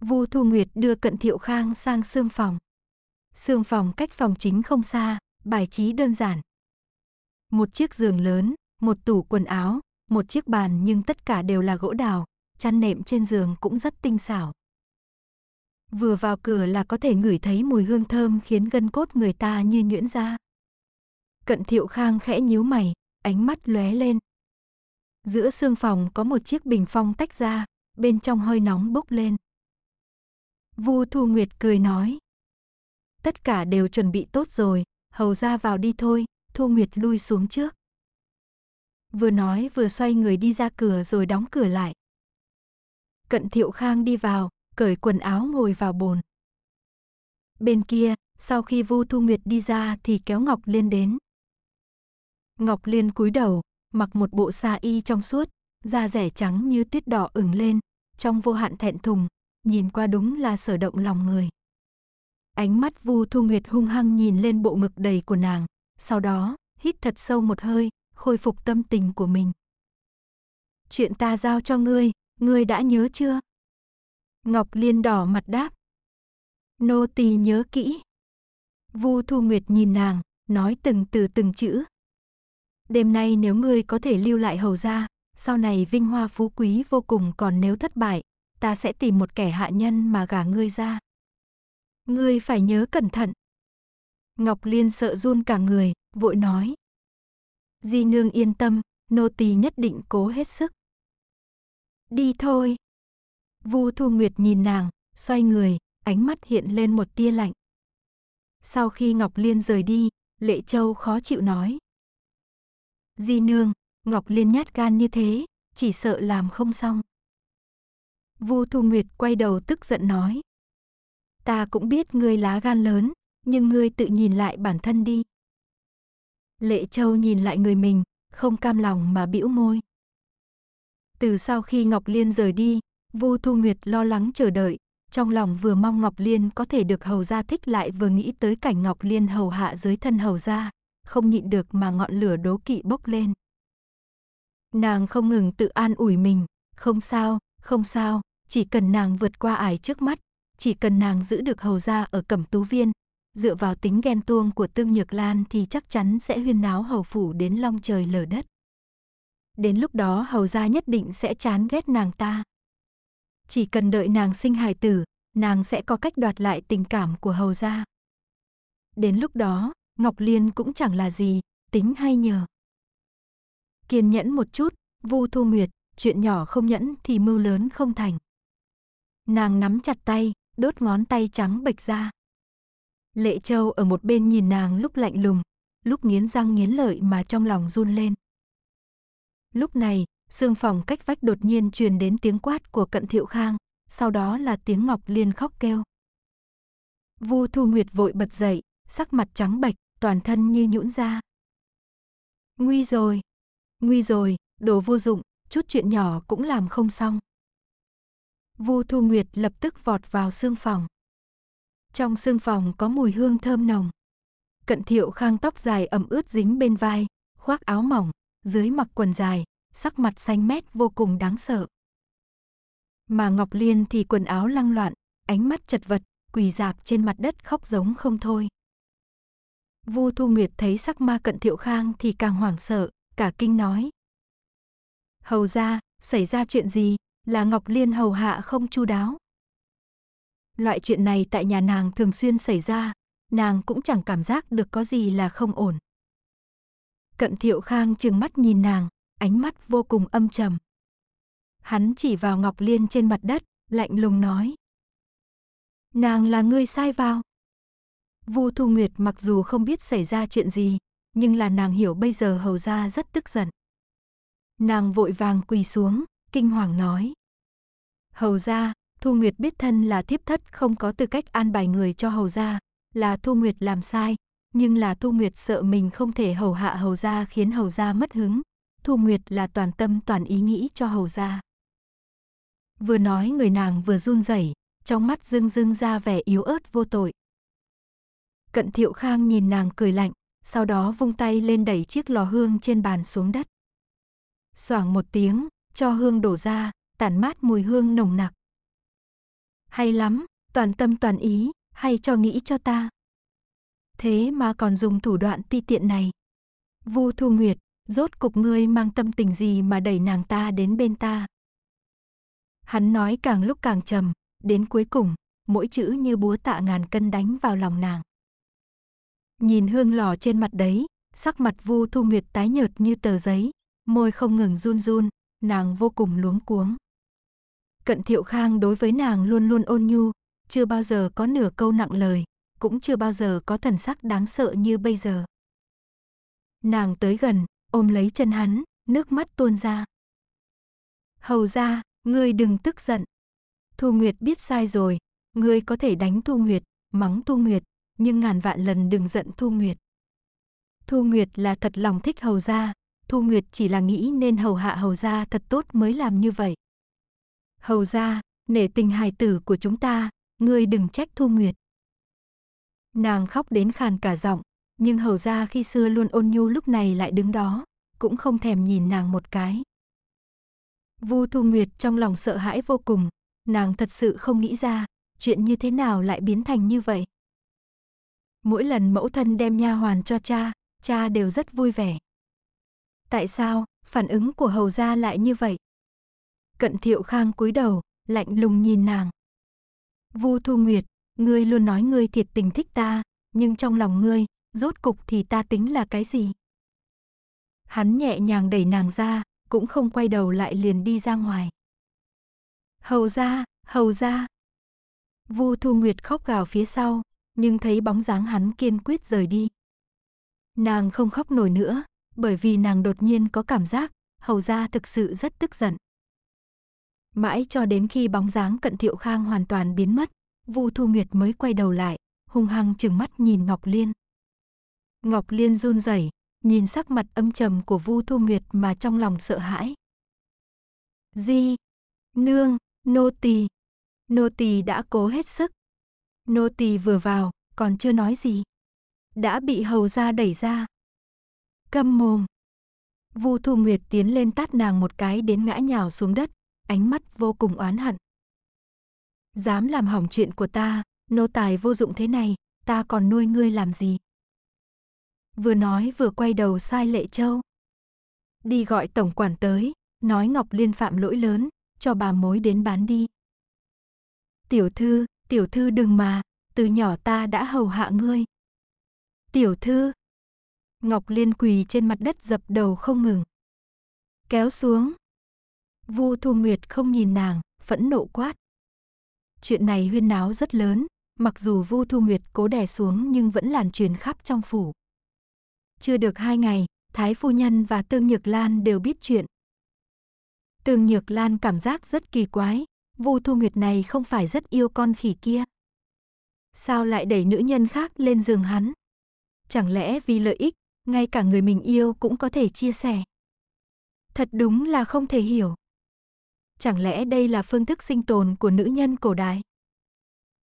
Vu Thu Nguyệt đưa Cận Thiệu Khang sang xương phòng. Xương phòng cách phòng chính không xa, bài trí đơn giản. Một chiếc giường lớn, một tủ quần áo, một chiếc bàn nhưng tất cả đều là gỗ đào, chăn nệm trên giường cũng rất tinh xảo. Vừa vào cửa là có thể ngửi thấy mùi hương thơm khiến gân cốt người ta như nhuyễn ra. Cận Thiệu Khang khẽ nhíu mày, ánh mắt lóe lên. Giữa xương phòng có một chiếc bình phong tách ra, bên trong hơi nóng bốc lên. Vu Thu Nguyệt cười nói. Tất cả đều chuẩn bị tốt rồi, hầu ra vào đi thôi, Thu Nguyệt lui xuống trước. Vừa nói vừa xoay người đi ra cửa rồi đóng cửa lại. Cận Thiệu Khang đi vào, cởi quần áo ngồi vào bồn. Bên kia, sau khi Vu Thu Nguyệt đi ra thì kéo Ngọc Liên đến. Ngọc Liên cúi đầu, mặc một bộ xa y trong suốt, da rẻ trắng như tuyết đỏ ửng lên, trong vô hạn thẹn thùng, nhìn qua đúng là sở động lòng người. Ánh mắt Vu Thu Nguyệt hung hăng nhìn lên bộ ngực đầy của nàng, sau đó, hít thật sâu một hơi, khôi phục tâm tình của mình. Chuyện ta giao cho ngươi, ngươi đã nhớ chưa? Ngọc Liên đỏ mặt đáp. Nô tỳ nhớ kỹ. Vu Thu Nguyệt nhìn nàng, nói từng từ từng chữ. Đêm nay nếu ngươi có thể lưu lại hầu gia, sau này vinh hoa phú quý vô cùng còn nếu thất bại, ta sẽ tìm một kẻ hạ nhân mà gả ngươi ra. Ngươi phải nhớ cẩn thận. Ngọc Liên sợ run cả người, vội nói. Di nương yên tâm, nô tỳ nhất định cố hết sức. Đi thôi. Vu Thu Nguyệt nhìn nàng, xoay người, ánh mắt hiện lên một tia lạnh. Sau khi Ngọc Liên rời đi, Lệ Châu khó chịu nói. Di nương, Ngọc Liên nhát gan như thế, chỉ sợ làm không xong. Vu Thu Nguyệt quay đầu tức giận nói. Ta cũng biết ngươi lá gan lớn, nhưng ngươi tự nhìn lại bản thân đi. Lệ Châu nhìn lại người mình, không cam lòng mà bĩu môi. Từ sau khi Ngọc Liên rời đi, Vu Thu Nguyệt lo lắng chờ đợi, trong lòng vừa mong Ngọc Liên có thể được hầu gia thích lại vừa nghĩ tới cảnh Ngọc Liên hầu hạ dưới thân hầu gia, không nhịn được mà ngọn lửa đố kỵ bốc lên. Nàng không ngừng tự an ủi mình, không sao, không sao, chỉ cần nàng vượt qua ải trước mắt, chỉ cần nàng giữ được hầu gia ở cẩm tú viên, dựa vào tính ghen tuông của Tương Nhược Lan thì chắc chắn sẽ huyên náo hầu phủ đến long trời lở đất. Đến lúc đó hầu gia nhất định sẽ chán ghét nàng ta. Chỉ cần đợi nàng sinh hài tử, nàng sẽ có cách đoạt lại tình cảm của hầu gia. Đến lúc đó, Ngọc Liên cũng chẳng là gì, tính hay nhờ. Kiên nhẫn một chút, Vu Thu Nguyệt, chuyện nhỏ không nhẫn thì mưu lớn không thành. Nàng nắm chặt tay, đốt ngón tay trắng bệch ra. Lệ Châu ở một bên nhìn nàng lúc lạnh lùng, lúc nghiến răng nghiến lợi mà trong lòng run lên. Lúc này, xương phòng cách vách đột nhiên truyền đến tiếng quát của cận thiệu khang, sau đó là tiếng Ngọc Liên khóc kêu. Vu Thu Nguyệt vội bật dậy, sắc mặt trắng bệch, toàn thân như nhũn ra. Nguy rồi, nguy rồi, đồ vô dụng, chút chuyện nhỏ cũng làm không xong. Vu Thu Nguyệt lập tức vọt vào sương phòng. Trong sương phòng có mùi hương thơm nồng. Cận Thiệu Khang tóc dài ẩm ướt dính bên vai, khoác áo mỏng, dưới mặc quần dài, sắc mặt xanh mét vô cùng đáng sợ. Mà Ngọc Liên thì quần áo lăng loạn, ánh mắt chật vật, quỳ dạp trên mặt đất khóc giống không thôi. Vu Thu Nguyệt thấy sắc ma cận thiệu khang thì càng hoảng sợ, cả kinh nói. Hầu ra, xảy ra chuyện gì, là Ngọc Liên hầu hạ không chu đáo. Loại chuyện này tại nhà nàng thường xuyên xảy ra, nàng cũng chẳng cảm giác được có gì là không ổn. Cận Thiệu Khang trừng mắt nhìn nàng, ánh mắt vô cùng âm trầm. Hắn chỉ vào Ngọc Liên trên mặt đất, lạnh lùng nói. Nàng là người sai vào. Vu Thu Nguyệt mặc dù không biết xảy ra chuyện gì, nhưng là nàng hiểu bây giờ hầu ra rất tức giận. Nàng vội vàng quỳ xuống, kinh hoàng nói. Hầu gia, Thu Nguyệt biết thân là thiếp thất không có tư cách an bài người cho hầu gia, là Thu Nguyệt làm sai, nhưng là Thu Nguyệt sợ mình không thể hầu hạ hầu gia khiến hầu gia mất hứng. Thu Nguyệt là toàn tâm toàn ý nghĩ cho hầu gia. Vừa nói người nàng vừa run rẩy, trong mắt dưng dưng ra vẻ yếu ớt vô tội. Cận Thiệu Khang nhìn nàng cười lạnh, sau đó vung tay lên đẩy chiếc lò hương trên bàn xuống đất. Soảng một tiếng, cho hương đổ ra, tản mát mùi hương nồng nặc. Hay lắm, toàn tâm toàn ý, hay cho nghĩ cho ta. Thế mà còn dùng thủ đoạn ti tiện này. Vu Thu Nguyệt, rốt cục ngươi mang tâm tình gì mà đẩy nàng ta đến bên ta? Hắn nói càng lúc càng trầm, đến cuối cùng, mỗi chữ như búa tạ ngàn cân đánh vào lòng nàng. Nhìn hương lò trên mặt đấy, sắc mặt Vu Thu Nguyệt tái nhợt như tờ giấy, môi không ngừng run run, nàng vô cùng luống cuống. Cận Thiệu Khang đối với nàng luôn luôn ôn nhu, chưa bao giờ có nửa câu nặng lời, cũng chưa bao giờ có thần sắc đáng sợ như bây giờ. Nàng tới gần, ôm lấy chân hắn, nước mắt tuôn ra. Hầu ra, ngươi đừng tức giận. Thu Nguyệt biết sai rồi, ngươi có thể đánh Thu Nguyệt, mắng Thu Nguyệt, nhưng ngàn vạn lần đừng giận Thu Nguyệt. Thu Nguyệt là thật lòng thích hầu ra, Thu Nguyệt chỉ là nghĩ nên hầu hạ hầu gia thật tốt mới làm như vậy. Hầu gia, nể tình hài tử của chúng ta, ngươi đừng trách Thu Nguyệt. Nàng khóc đến khàn cả giọng, nhưng hầu gia khi xưa luôn ôn nhu lúc này lại đứng đó, cũng không thèm nhìn nàng một cái. Vu Thu Nguyệt trong lòng sợ hãi vô cùng, nàng thật sự không nghĩ ra, chuyện như thế nào lại biến thành như vậy. Mỗi lần mẫu thân đem nha hoàn cho cha, cha đều rất vui vẻ. Tại sao, phản ứng của hầu gia lại như vậy? Cận thiệu khang cúi đầu, lạnh lùng nhìn nàng. Vu Thu Nguyệt, ngươi luôn nói ngươi thiệt tình thích ta, nhưng trong lòng ngươi, rốt cục thì ta tính là cái gì? Hắn nhẹ nhàng đẩy nàng ra, cũng không quay đầu lại liền đi ra ngoài. Hầu gia, hầu gia! Vu Thu Nguyệt khóc gào phía sau, nhưng thấy bóng dáng hắn kiên quyết rời đi. Nàng không khóc nổi nữa, bởi vì nàng đột nhiên có cảm giác, hầu gia thực sự rất tức giận. Mãi cho đến khi bóng dáng cận thiệu khang hoàn toàn biến mất, Vu Thu Nguyệt mới quay đầu lại, hung hăng chừng mắt nhìn Ngọc Liên. Ngọc Liên run rẩy, nhìn sắc mặt âm trầm của Vu Thu Nguyệt mà trong lòng sợ hãi. Di, nương, nô tỳ, nô tỳ đã cố hết sức. Nô tỳ vừa vào, còn chưa nói gì, đã bị hầu gia đẩy ra. Câm mồm. Vu Thu Nguyệt tiến lên tát nàng một cái đến ngã nhào xuống đất, ánh mắt vô cùng oán hận. Dám làm hỏng chuyện của ta, nô tài vô dụng thế này, ta còn nuôi ngươi làm gì? Vừa nói vừa quay đầu sai Lệ Châu. Đi gọi tổng quản tới, nói Ngọc Liên phạm lỗi lớn, cho bà mối đến bán đi. Tiểu thư, tiểu thư đừng mà, từ nhỏ ta đã hầu hạ ngươi. Tiểu thư, Ngọc Liên quỳ trên mặt đất dập đầu không ngừng. Kéo xuống. Vu Thu Nguyệt không nhìn nàng, phẫn nộ quát. Chuyện này huyên náo rất lớn, mặc dù Vu Thu Nguyệt cố đè xuống nhưng vẫn làn truyền khắp trong phủ. Chưa được hai ngày, Thái Phu Nhân và Tương Nhược Lan đều biết chuyện. Tương Nhược Lan cảm giác rất kỳ quái, Vu Thu Nguyệt này không phải rất yêu con khỉ kia. Sao lại đẩy nữ nhân khác lên giường hắn? Chẳng lẽ vì lợi ích ngay cả người mình yêu cũng có thể chia sẻ. Thật đúng là không thể hiểu. Chẳng lẽ đây là phương thức sinh tồn của nữ nhân cổ đại?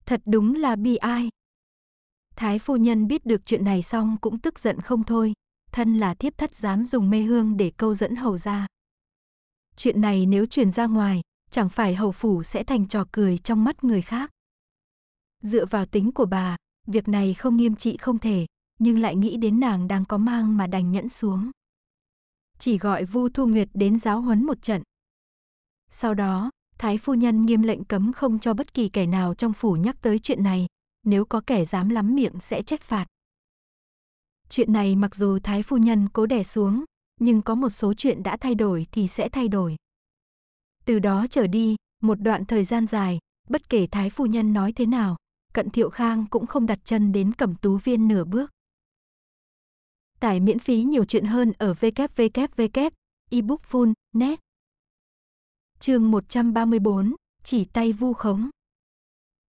Thật đúng là bi ai. Thái phu nhân biết được chuyện này xong cũng tức giận không thôi, thân là thiếp thất dám dùng mê hương để câu dẫn hầu ra. Chuyện này nếu truyền ra ngoài, chẳng phải hầu phủ sẽ thành trò cười trong mắt người khác. Dựa vào tính của bà, việc này không nghiêm trị không thể, nhưng lại nghĩ đến nàng đang có mang mà đành nhẫn xuống. Chỉ gọi Vu Thu Nguyệt đến giáo huấn một trận. Sau đó, Thái Phu Nhân nghiêm lệnh cấm không cho bất kỳ kẻ nào trong phủ nhắc tới chuyện này, nếu có kẻ dám lắm miệng sẽ trách phạt. Chuyện này mặc dù Thái Phu Nhân cố đè xuống, nhưng có một số chuyện đã thay đổi thì sẽ thay đổi. Từ đó trở đi, một đoạn thời gian dài, bất kể Thái Phu Nhân nói thế nào, Cận Thiệu Khang cũng không đặt chân đến cẩm tú viên nửa bước tải miễn phí nhiều chuyện hơn ở www.ebookful.net. Chương 134, chỉ tay vu khống.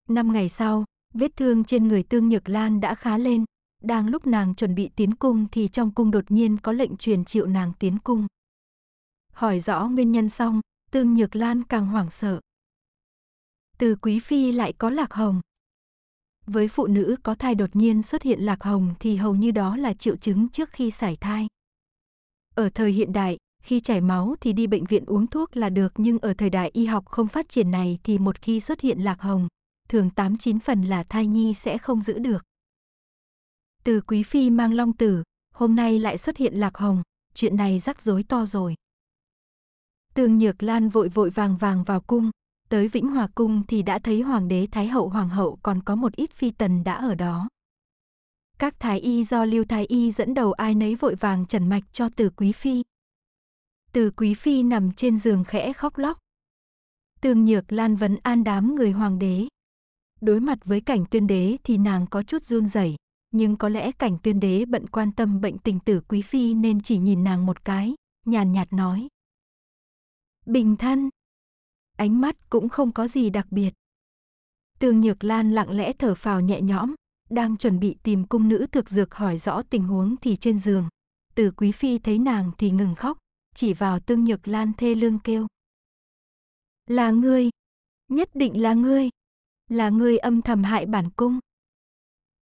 Năm ngày sau, vết thương trên người Tương Nhược Lan đã khá lên, đang lúc nàng chuẩn bị tiến cung thì trong cung đột nhiên có lệnh truyền triệu nàng tiến cung. Hỏi rõ nguyên nhân xong, Tương Nhược Lan càng hoảng sợ. Từ quý phi lại có lạc hồng. Với phụ nữ có thai đột nhiên xuất hiện lạc hồng thì hầu như đó là triệu chứng trước khi sảy thai. Ở thời hiện đại, khi chảy máu thì đi bệnh viện uống thuốc là được nhưng ở thời đại y học không phát triển này thì một khi xuất hiện lạc hồng, thường 89 phần là thai nhi sẽ không giữ được. Từ quý phi mang long tử, hôm nay lại xuất hiện lạc hồng, chuyện này rắc rối to rồi. Tương Nhược Lan vội vội vàng vàng vào cung, Tới Vĩnh Hòa Cung thì đã thấy Hoàng đế Thái hậu Hoàng hậu còn có một ít phi tần đã ở đó. Các thái y do Lưu Thái Y dẫn đầu ai nấy vội vàng trần mạch cho từ Quý Phi. Từ Quý Phi nằm trên giường khẽ khóc lóc. Tương Nhược Lan vấn an đám người hoàng đế. Đối mặt với cảnh tuyên đế thì nàng có chút run rẩy, nhưng có lẽ cảnh tuyên đế bận quan tâm bệnh tình tử quý phi nên chỉ nhìn nàng một cái, nhàn nhạt nói. Bình thân, ánh mắt cũng không có gì đặc biệt. Tương Nhược Lan lặng lẽ thở phào nhẹ nhõm, đang chuẩn bị tìm cung nữ thực dược hỏi rõ tình huống thì trên giường. Từ Quý Phi thấy nàng thì ngừng khóc, chỉ vào Tương Nhược Lan thê lương kêu. Là ngươi, nhất định là ngươi, là ngươi âm thầm hại bản cung.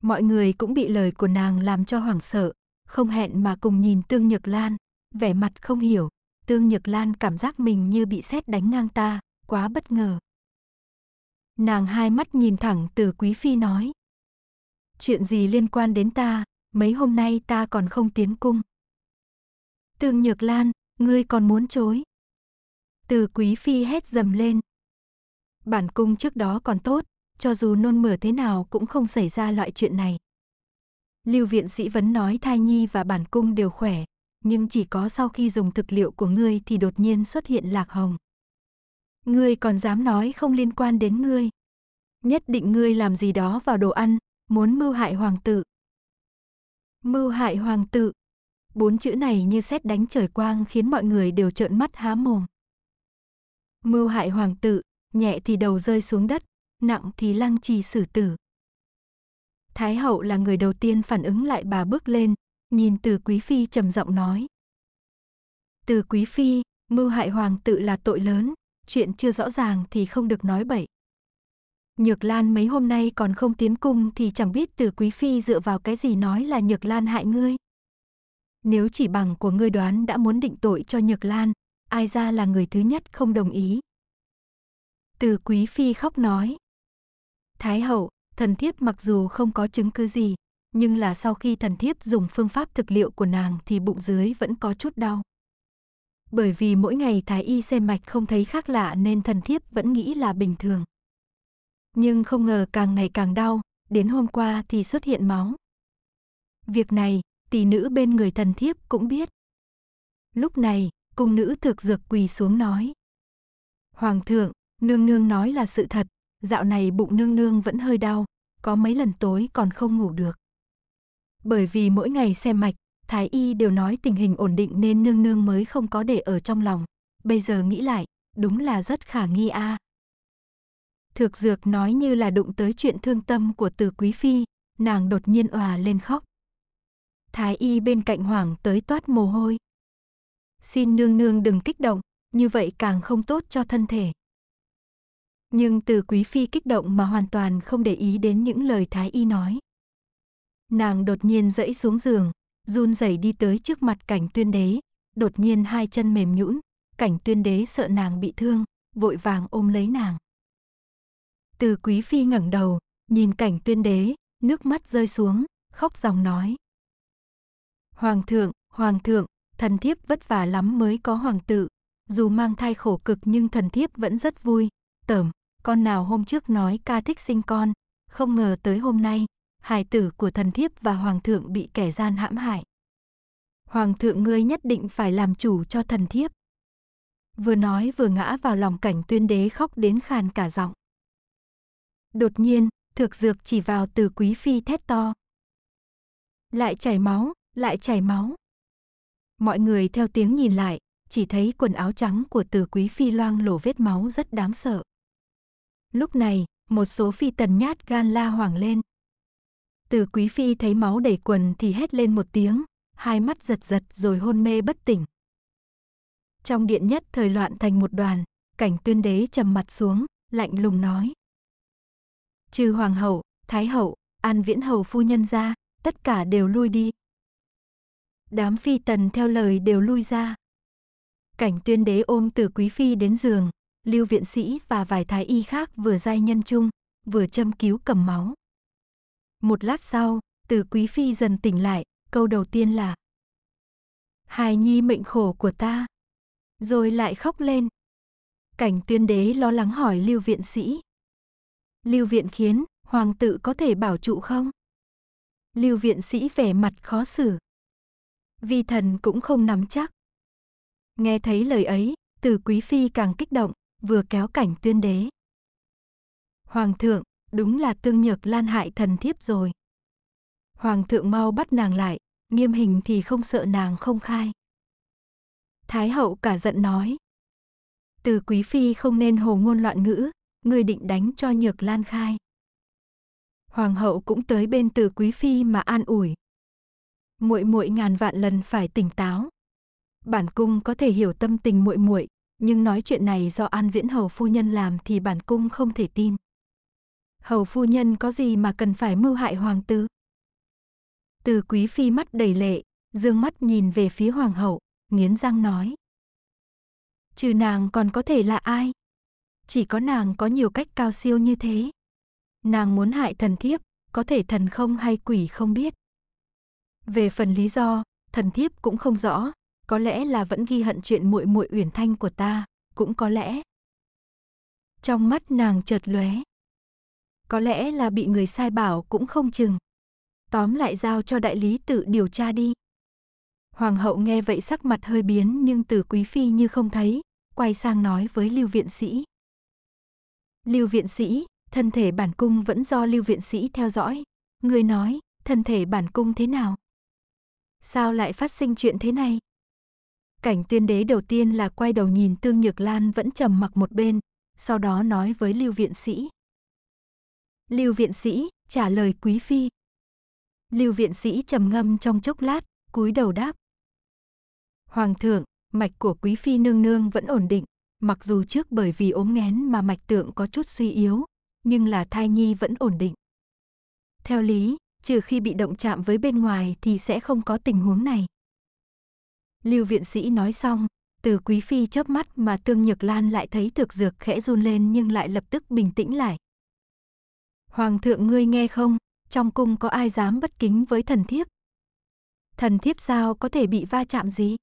Mọi người cũng bị lời của nàng làm cho hoảng sợ, không hẹn mà cùng nhìn Tương Nhược Lan, vẻ mặt không hiểu, Tương Nhược Lan cảm giác mình như bị xét đánh ngang ta, quá bất ngờ. Nàng hai mắt nhìn thẳng từ quý phi nói. Chuyện gì liên quan đến ta, mấy hôm nay ta còn không tiến cung. Tương Nhược Lan, ngươi còn muốn chối. Từ quý phi hét dầm lên. Bản cung trước đó còn tốt, cho dù nôn mửa thế nào cũng không xảy ra loại chuyện này. Lưu viện sĩ vấn nói thai nhi và bản cung đều khỏe, nhưng chỉ có sau khi dùng thực liệu của ngươi thì đột nhiên xuất hiện lạc hồng. Ngươi còn dám nói không liên quan đến ngươi. Nhất định ngươi làm gì đó vào đồ ăn, muốn mưu hại hoàng tử. Mưu hại hoàng tử. Bốn chữ này như xét đánh trời quang khiến mọi người đều trợn mắt há mồm. Mưu hại hoàng tử, nhẹ thì đầu rơi xuống đất, nặng thì lăng trì xử tử. Thái hậu là người đầu tiên phản ứng lại bà bước lên, nhìn từ quý phi trầm giọng nói. Từ quý phi, mưu hại hoàng tự là tội lớn, chuyện chưa rõ ràng thì không được nói bậy. Nhược Lan mấy hôm nay còn không tiến cung thì chẳng biết từ quý phi dựa vào cái gì nói là Nhược Lan hại ngươi. Nếu chỉ bằng của ngươi đoán đã muốn định tội cho Nhược Lan, ai ra là người thứ nhất không đồng ý. Từ quý phi khóc nói. Thái hậu, thần thiếp mặc dù không có chứng cứ gì, nhưng là sau khi thần thiếp dùng phương pháp thực liệu của nàng thì bụng dưới vẫn có chút đau. Bởi vì mỗi ngày thái y xem mạch không thấy khác lạ nên thần thiếp vẫn nghĩ là bình thường. Nhưng không ngờ càng ngày càng đau, đến hôm qua thì xuất hiện máu. Việc này, tỷ nữ bên người thần thiếp cũng biết. Lúc này, cung nữ thực dược quỳ xuống nói. Hoàng thượng, nương nương nói là sự thật, dạo này bụng nương nương vẫn hơi đau, có mấy lần tối còn không ngủ được. Bởi vì mỗi ngày xem mạch, Thái Y đều nói tình hình ổn định nên nương nương mới không có để ở trong lòng. Bây giờ nghĩ lại, đúng là rất khả nghi a. À. Thược dược nói như là đụng tới chuyện thương tâm của từ quý phi, nàng đột nhiên òa lên khóc. Thái y bên cạnh hoảng tới toát mồ hôi. Xin nương nương đừng kích động, như vậy càng không tốt cho thân thể. Nhưng từ quý phi kích động mà hoàn toàn không để ý đến những lời thái y nói. Nàng đột nhiên dẫy xuống giường, run rẩy đi tới trước mặt cảnh tuyên đế, đột nhiên hai chân mềm nhũn, cảnh tuyên đế sợ nàng bị thương, vội vàng ôm lấy nàng. Từ quý phi ngẩng đầu, nhìn cảnh tuyên đế, nước mắt rơi xuống, khóc dòng nói. Hoàng thượng, hoàng thượng, thần thiếp vất vả lắm mới có hoàng tử. Dù mang thai khổ cực nhưng thần thiếp vẫn rất vui. Tởm, con nào hôm trước nói ca thích sinh con, không ngờ tới hôm nay, hài tử của thần thiếp và hoàng thượng bị kẻ gian hãm hại. Hoàng thượng ngươi nhất định phải làm chủ cho thần thiếp. Vừa nói vừa ngã vào lòng cảnh tuyên đế khóc đến khàn cả giọng. Đột nhiên, thực dược chỉ vào từ quý phi thét to. Lại chảy máu, lại chảy máu. Mọi người theo tiếng nhìn lại, chỉ thấy quần áo trắng của từ quý phi loang lổ vết máu rất đáng sợ. Lúc này, một số phi tần nhát gan la hoàng lên, từ quý phi thấy máu đầy quần thì hét lên một tiếng, hai mắt giật giật rồi hôn mê bất tỉnh. Trong điện nhất thời loạn thành một đoàn, cảnh tuyên đế trầm mặt xuống, lạnh lùng nói. Trừ hoàng hậu, thái hậu, an viễn hầu phu nhân ra, tất cả đều lui đi. Đám phi tần theo lời đều lui ra. Cảnh tuyên đế ôm từ quý phi đến giường, lưu viện sĩ và vài thái y khác vừa giai nhân chung, vừa châm cứu cầm máu. Một lát sau, từ quý phi dần tỉnh lại, câu đầu tiên là Hài nhi mệnh khổ của ta. Rồi lại khóc lên. Cảnh tuyên đế lo lắng hỏi lưu viện sĩ. Lưu viện khiến, hoàng tự có thể bảo trụ không? Lưu viện sĩ vẻ mặt khó xử. Vi thần cũng không nắm chắc. Nghe thấy lời ấy, từ quý phi càng kích động, vừa kéo cảnh tuyên đế. Hoàng thượng, đúng là tương nhược lan hại thần thiếp rồi. Hoàng thượng mau bắt nàng lại, nghiêm hình thì không sợ nàng không khai. Thái hậu cả giận nói. Từ quý phi không nên hồ ngôn loạn ngữ, người định đánh cho nhược lan khai. Hoàng hậu cũng tới bên từ quý phi mà an ủi. Muội muội ngàn vạn lần phải tỉnh táo. Bản cung có thể hiểu tâm tình muội muội, nhưng nói chuyện này do An Viễn Hầu phu nhân làm thì bản cung không thể tin hầu phu nhân có gì mà cần phải mưu hại hoàng tử? Từ quý phi mắt đầy lệ, dương mắt nhìn về phía hoàng hậu, nghiến răng nói. Trừ nàng còn có thể là ai? Chỉ có nàng có nhiều cách cao siêu như thế. Nàng muốn hại thần thiếp, có thể thần không hay quỷ không biết. Về phần lý do, thần thiếp cũng không rõ, có lẽ là vẫn ghi hận chuyện muội muội Uyển Thanh của ta, cũng có lẽ. Trong mắt nàng chợt lóe, có lẽ là bị người sai bảo cũng không chừng. Tóm lại giao cho đại lý tự điều tra đi. Hoàng hậu nghe vậy sắc mặt hơi biến nhưng từ quý phi như không thấy, quay sang nói với Lưu viện sĩ. Lưu viện sĩ, thân thể bản cung vẫn do Lưu viện sĩ theo dõi. Người nói, thân thể bản cung thế nào? Sao lại phát sinh chuyện thế này? Cảnh tuyên đế đầu tiên là quay đầu nhìn Tương Nhược Lan vẫn trầm mặc một bên, sau đó nói với Lưu viện sĩ. Lưu viện sĩ, trả lời quý phi. Lưu viện sĩ trầm ngâm trong chốc lát, cúi đầu đáp. Hoàng thượng, mạch của quý phi nương nương vẫn ổn định, mặc dù trước bởi vì ốm nghén mà mạch tượng có chút suy yếu, nhưng là thai nhi vẫn ổn định. Theo lý, trừ khi bị động chạm với bên ngoài thì sẽ không có tình huống này. Lưu viện sĩ nói xong, từ quý phi chớp mắt mà Tương Nhược Lan lại thấy thực dược khẽ run lên nhưng lại lập tức bình tĩnh lại, Hoàng thượng ngươi nghe không, trong cung có ai dám bất kính với thần thiếp? Thần thiếp sao có thể bị va chạm gì?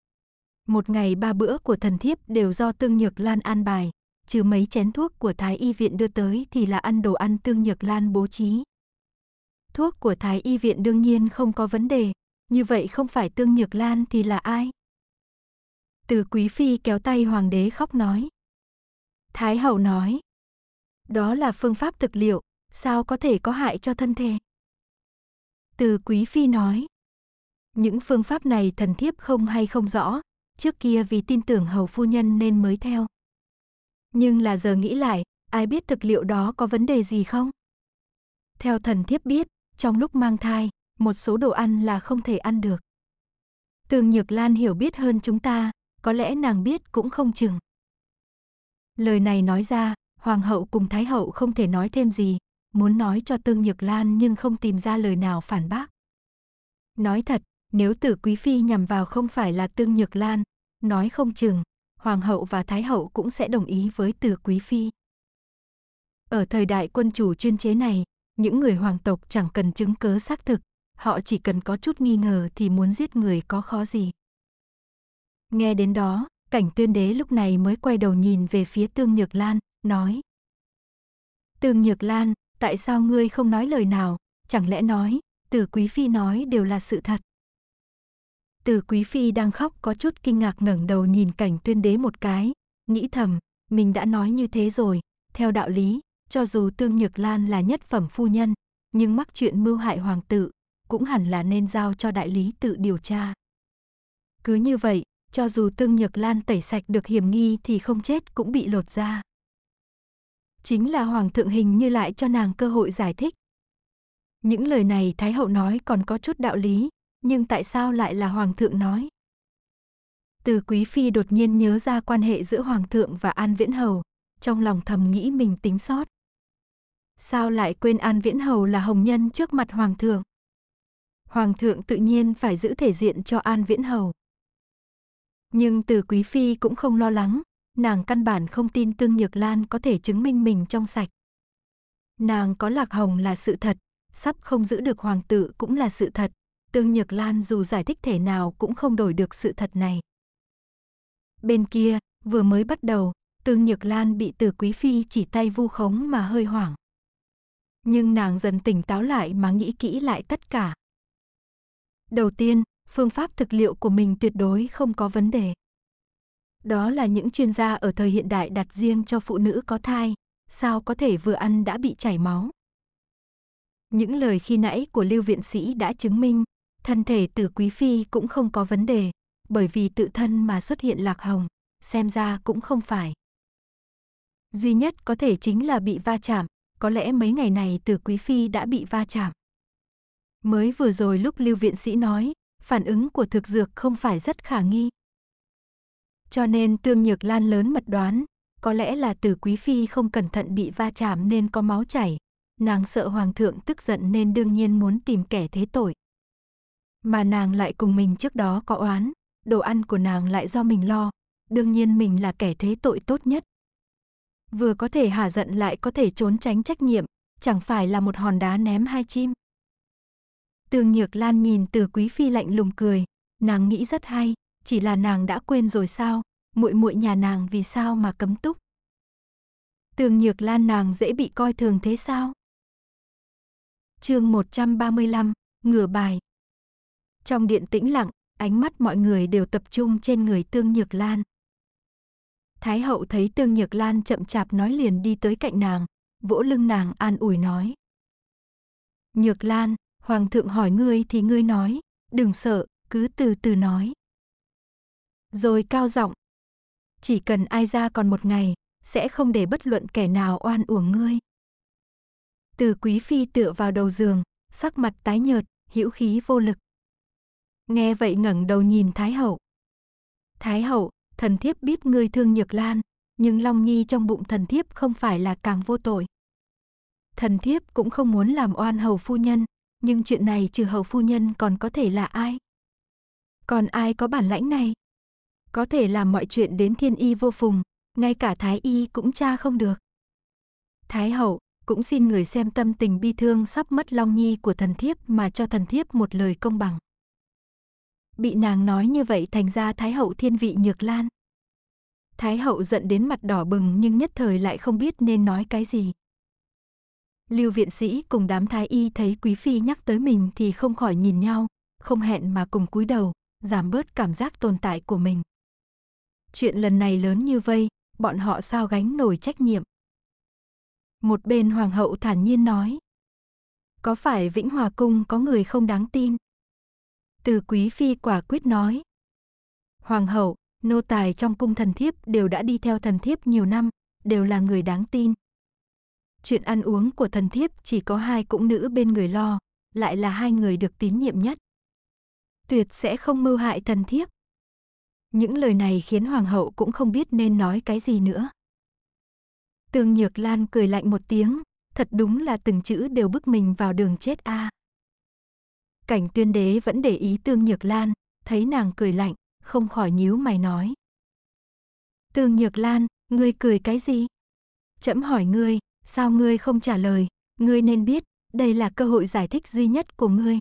Một ngày ba bữa của thần thiếp đều do Tương Nhược Lan an bài, trừ mấy chén thuốc của Thái Y Viện đưa tới thì là ăn đồ ăn Tương Nhược Lan bố trí. Thuốc của Thái Y Viện đương nhiên không có vấn đề, như vậy không phải Tương Nhược Lan thì là ai? Từ Quý Phi kéo tay Hoàng đế khóc nói. Thái Hậu nói, đó là phương pháp thực liệu, sao có thể có hại cho thân thể? Từ Quý Phi nói, những phương pháp này thần thiếp không hay không rõ, trước kia vì tin tưởng hầu phu nhân nên mới theo. Nhưng là giờ nghĩ lại, ai biết thực liệu đó có vấn đề gì không? Theo thần thiếp biết, trong lúc mang thai, một số đồ ăn là không thể ăn được. Tường Nhược Lan hiểu biết hơn chúng ta, có lẽ nàng biết cũng không chừng. Lời này nói ra, hoàng hậu cùng thái hậu không thể nói thêm gì, muốn nói cho Tương Nhược Lan nhưng không tìm ra lời nào phản bác. Nói thật, nếu Tử Quý Phi nhằm vào không phải là Tương Nhược Lan, nói không chừng, Hoàng hậu và Thái hậu cũng sẽ đồng ý với Tử Quý Phi. Ở thời đại quân chủ chuyên chế này, những người hoàng tộc chẳng cần chứng cớ xác thực, họ chỉ cần có chút nghi ngờ thì muốn giết người có khó gì. Nghe đến đó, cảnh tuyên đế lúc này mới quay đầu nhìn về phía Tương Nhược Lan, nói. Tương Nhược Lan, tại sao ngươi không nói lời nào, chẳng lẽ nói, từ quý phi nói đều là sự thật. Từ quý phi đang khóc có chút kinh ngạc ngẩng đầu nhìn cảnh tuyên đế một cái, nghĩ thầm, mình đã nói như thế rồi, theo đạo lý, cho dù Tương Nhược Lan là nhất phẩm phu nhân, nhưng mắc chuyện mưu hại hoàng tử, cũng hẳn là nên giao cho đại lý tự điều tra. Cứ như vậy, cho dù Tương Nhược Lan tẩy sạch được hiểm nghi thì không chết cũng bị lột ra chính là hoàng thượng hình như lại cho nàng cơ hội giải thích. Những lời này Thái hậu nói còn có chút đạo lý, nhưng tại sao lại là hoàng thượng nói? Từ quý phi đột nhiên nhớ ra quan hệ giữa hoàng thượng và An Viễn Hầu, trong lòng thầm nghĩ mình tính sót. Sao lại quên An Viễn Hầu là hồng nhân trước mặt hoàng thượng? Hoàng thượng tự nhiên phải giữ thể diện cho An Viễn Hầu. Nhưng từ quý phi cũng không lo lắng, nàng căn bản không tin Tương Nhược Lan có thể chứng minh mình trong sạch. Nàng có lạc hồng là sự thật, sắp không giữ được hoàng tử cũng là sự thật. Tương Nhược Lan dù giải thích thể nào cũng không đổi được sự thật này. Bên kia, vừa mới bắt đầu, Tương Nhược Lan bị Từ Quý Phi chỉ tay vu khống mà hơi hoảng. Nhưng nàng dần tỉnh táo lại mà nghĩ kỹ lại tất cả. Đầu tiên, phương pháp thực liệu của mình tuyệt đối không có vấn đề. Đó là những chuyên gia ở thời hiện đại đặt riêng cho phụ nữ có thai, sao có thể vừa ăn đã bị chảy máu. Những lời khi nãy của Lưu viện sĩ đã chứng minh, thân thể tử quý phi cũng không có vấn đề, bởi vì tự thân mà xuất hiện lạc hồng, xem ra cũng không phải. Duy nhất có thể chính là bị va chạm, có lẽ mấy ngày này tử quý phi đã bị va chạm. Mới vừa rồi lúc Lưu viện sĩ nói, phản ứng của thực dược không phải rất khả nghi, cho nên Tương Nhược Lan lớn mật đoán, có lẽ là từ quý phi không cẩn thận bị va chạm nên có máu chảy. Nàng sợ hoàng thượng tức giận nên đương nhiên muốn tìm kẻ thế tội. Mà nàng lại cùng mình trước đó có oán, đồ ăn của nàng lại do mình lo, đương nhiên mình là kẻ thế tội tốt nhất. Vừa có thể hả giận lại có thể trốn tránh trách nhiệm, chẳng phải là một hòn đá ném hai chim. Tương Nhược Lan nhìn từ Quý Phi lạnh lùng cười, nàng nghĩ rất hay, chỉ là nàng đã quên rồi sao, muội muội nhà nàng vì sao mà cấm túc? Tường Nhược Lan nàng dễ bị coi thường thế sao? Chương 135, ngửa bài. Trong điện tĩnh lặng, ánh mắt mọi người đều tập trung trên người Tương Nhược Lan. Thái hậu thấy Tương Nhược Lan chậm chạp nói liền đi tới cạnh nàng, vỗ lưng nàng an ủi nói: "Nhược Lan, hoàng thượng hỏi ngươi thì ngươi nói, đừng sợ, cứ từ từ nói." Rồi cao giọng. Chỉ cần ai ra còn một ngày, sẽ không để bất luận kẻ nào oan uổng ngươi. Từ quý phi tựa vào đầu giường, sắc mặt tái nhợt, hữu khí vô lực. Nghe vậy ngẩng đầu nhìn Thái hậu. Thái hậu, thần thiếp biết ngươi thương Nhược Lan, nhưng Long Nhi trong bụng thần thiếp không phải là càng vô tội. Thần thiếp cũng không muốn làm oan hầu phu nhân, nhưng chuyện này trừ hầu phu nhân còn có thể là ai? Còn ai có bản lãnh này? có thể làm mọi chuyện đến thiên y vô phùng, ngay cả thái y cũng tra không được. Thái hậu cũng xin người xem tâm tình bi thương sắp mất Long Nhi của thần thiếp mà cho thần thiếp một lời công bằng. Bị nàng nói như vậy thành ra Thái hậu thiên vị nhược lan. Thái hậu giận đến mặt đỏ bừng nhưng nhất thời lại không biết nên nói cái gì. Lưu viện sĩ cùng đám thái y thấy quý phi nhắc tới mình thì không khỏi nhìn nhau, không hẹn mà cùng cúi đầu, giảm bớt cảm giác tồn tại của mình. Chuyện lần này lớn như vây, bọn họ sao gánh nổi trách nhiệm. Một bên hoàng hậu thản nhiên nói. Có phải Vĩnh Hòa Cung có người không đáng tin? Từ quý phi quả quyết nói. Hoàng hậu, nô tài trong cung thần thiếp đều đã đi theo thần thiếp nhiều năm, đều là người đáng tin. Chuyện ăn uống của thần thiếp chỉ có hai cung nữ bên người lo, lại là hai người được tín nhiệm nhất. Tuyệt sẽ không mưu hại thần thiếp. Những lời này khiến hoàng hậu cũng không biết nên nói cái gì nữa. Tương Nhược Lan cười lạnh một tiếng, thật đúng là từng chữ đều bức mình vào đường chết a. À. Cảnh tuyên đế vẫn để ý Tương Nhược Lan, thấy nàng cười lạnh, không khỏi nhíu mày nói. Tương Nhược Lan, ngươi cười cái gì? Chậm hỏi ngươi, sao ngươi không trả lời, ngươi nên biết, đây là cơ hội giải thích duy nhất của ngươi.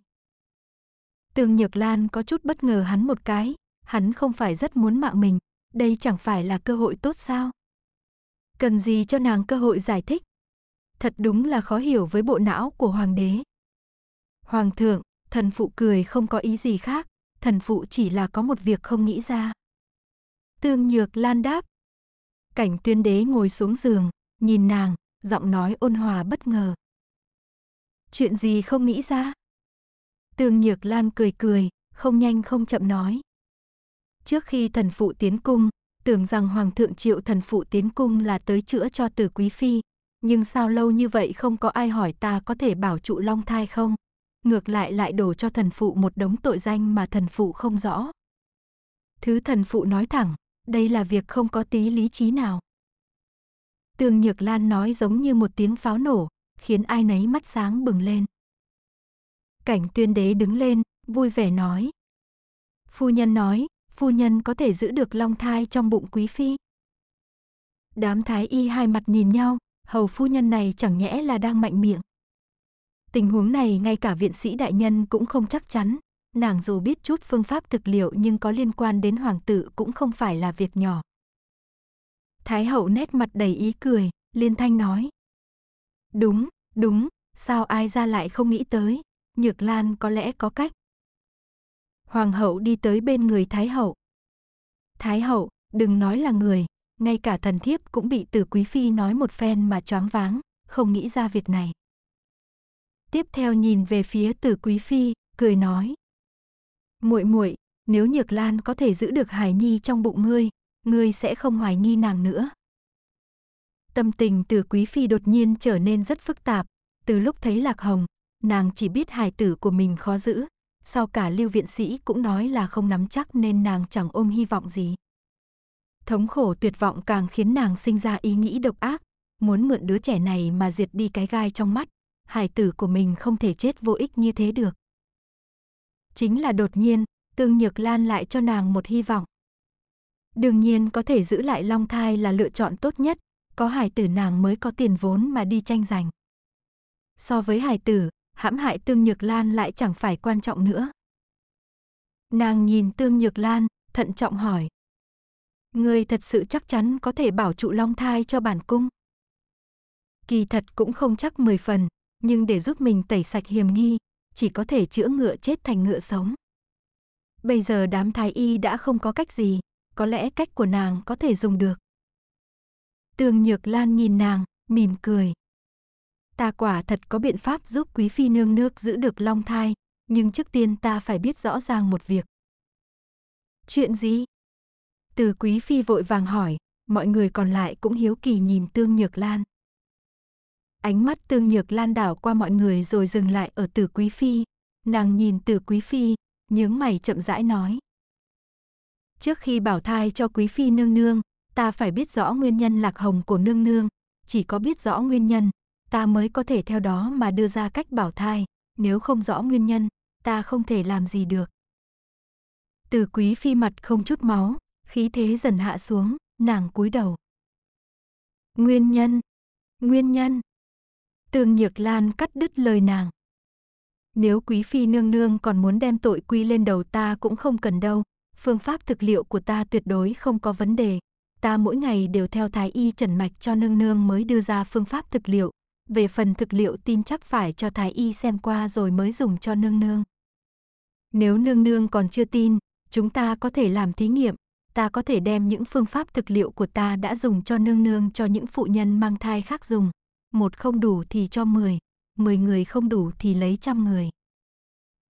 Tương Nhược Lan có chút bất ngờ hắn một cái, hắn không phải rất muốn mạng mình, đây chẳng phải là cơ hội tốt sao? Cần gì cho nàng cơ hội giải thích? Thật đúng là khó hiểu với bộ não của hoàng đế. Hoàng thượng, thần phụ cười không có ý gì khác, thần phụ chỉ là có một việc không nghĩ ra. Tương Nhược Lan đáp. Cảnh tuyên đế ngồi xuống giường, nhìn nàng, giọng nói ôn hòa bất ngờ. Chuyện gì không nghĩ ra? Tương Nhược Lan cười cười, không nhanh không chậm nói. Trước khi thần phụ tiến cung, tưởng rằng hoàng thượng triệu thần phụ tiến cung là tới chữa cho từ quý phi, nhưng sao lâu như vậy không có ai hỏi ta có thể bảo trụ long thai không? Ngược lại lại đổ cho thần phụ một đống tội danh mà thần phụ không rõ. Thứ thần phụ nói thẳng, đây là việc không có tí lý trí nào. Tường Nhược Lan nói giống như một tiếng pháo nổ, khiến ai nấy mắt sáng bừng lên. Cảnh tuyên đế đứng lên, vui vẻ nói. Phu nhân nói, phu nhân có thể giữ được long thai trong bụng quý phi. Đám thái y hai mặt nhìn nhau, hầu phu nhân này chẳng nhẽ là đang mạnh miệng. Tình huống này ngay cả viện sĩ đại nhân cũng không chắc chắn, nàng dù biết chút phương pháp thực liệu nhưng có liên quan đến hoàng tử cũng không phải là việc nhỏ. Thái hậu nét mặt đầy ý cười, liên thanh nói. Đúng, đúng, sao ai ra lại không nghĩ tới, Nhược Lan có lẽ có cách hoàng hậu đi tới bên người thái hậu. Thái hậu, đừng nói là người, ngay cả thần thiếp cũng bị Tử Quý phi nói một phen mà choáng váng, không nghĩ ra việc này. Tiếp theo nhìn về phía Tử Quý phi, cười nói: "Muội muội, nếu Nhược Lan có thể giữ được Hải Nhi trong bụng ngươi, ngươi sẽ không hoài nghi nàng nữa." Tâm tình Tử Quý phi đột nhiên trở nên rất phức tạp, từ lúc thấy Lạc Hồng, nàng chỉ biết Hải tử của mình khó giữ, sau cả lưu viện sĩ cũng nói là không nắm chắc nên nàng chẳng ôm hy vọng gì. Thống khổ tuyệt vọng càng khiến nàng sinh ra ý nghĩ độc ác, muốn mượn đứa trẻ này mà diệt đi cái gai trong mắt, hải tử của mình không thể chết vô ích như thế được. Chính là đột nhiên, Tương Nhược Lan lại cho nàng một hy vọng. Đương nhiên có thể giữ lại long thai là lựa chọn tốt nhất, có hải tử nàng mới có tiền vốn mà đi tranh giành. So với hải tử, hãm hại Tương Nhược Lan lại chẳng phải quan trọng nữa. Nàng nhìn Tương Nhược Lan, thận trọng hỏi. người thật sự chắc chắn có thể bảo trụ long thai cho bản cung. Kỳ thật cũng không chắc mười phần, nhưng để giúp mình tẩy sạch hiểm nghi, chỉ có thể chữa ngựa chết thành ngựa sống. Bây giờ đám thái y đã không có cách gì, có lẽ cách của nàng có thể dùng được. tương Nhược Lan nhìn nàng, mỉm cười ta quả thật có biện pháp giúp quý phi nương nước giữ được long thai, nhưng trước tiên ta phải biết rõ ràng một việc. Chuyện gì? Từ quý phi vội vàng hỏi, mọi người còn lại cũng hiếu kỳ nhìn Tương Nhược Lan. Ánh mắt Tương Nhược Lan đảo qua mọi người rồi dừng lại ở Từ Quý Phi. Nàng nhìn Từ Quý Phi, nhướng mày chậm rãi nói. Trước khi bảo thai cho Quý Phi nương nương, ta phải biết rõ nguyên nhân lạc hồng của nương nương. Chỉ có biết rõ nguyên nhân, ta mới có thể theo đó mà đưa ra cách bảo thai, nếu không rõ nguyên nhân, ta không thể làm gì được. Từ quý phi mặt không chút máu, khí thế dần hạ xuống, nàng cúi đầu. Nguyên nhân, nguyên nhân. Tương Nhược Lan cắt đứt lời nàng. Nếu quý phi nương nương còn muốn đem tội quy lên đầu ta cũng không cần đâu, phương pháp thực liệu của ta tuyệt đối không có vấn đề. Ta mỗi ngày đều theo thái y trần mạch cho nương nương mới đưa ra phương pháp thực liệu, về phần thực liệu tin chắc phải cho thái y xem qua rồi mới dùng cho nương nương. Nếu nương nương còn chưa tin, chúng ta có thể làm thí nghiệm, ta có thể đem những phương pháp thực liệu của ta đã dùng cho nương nương cho những phụ nhân mang thai khác dùng. Một không đủ thì cho mười, mười người không đủ thì lấy trăm người.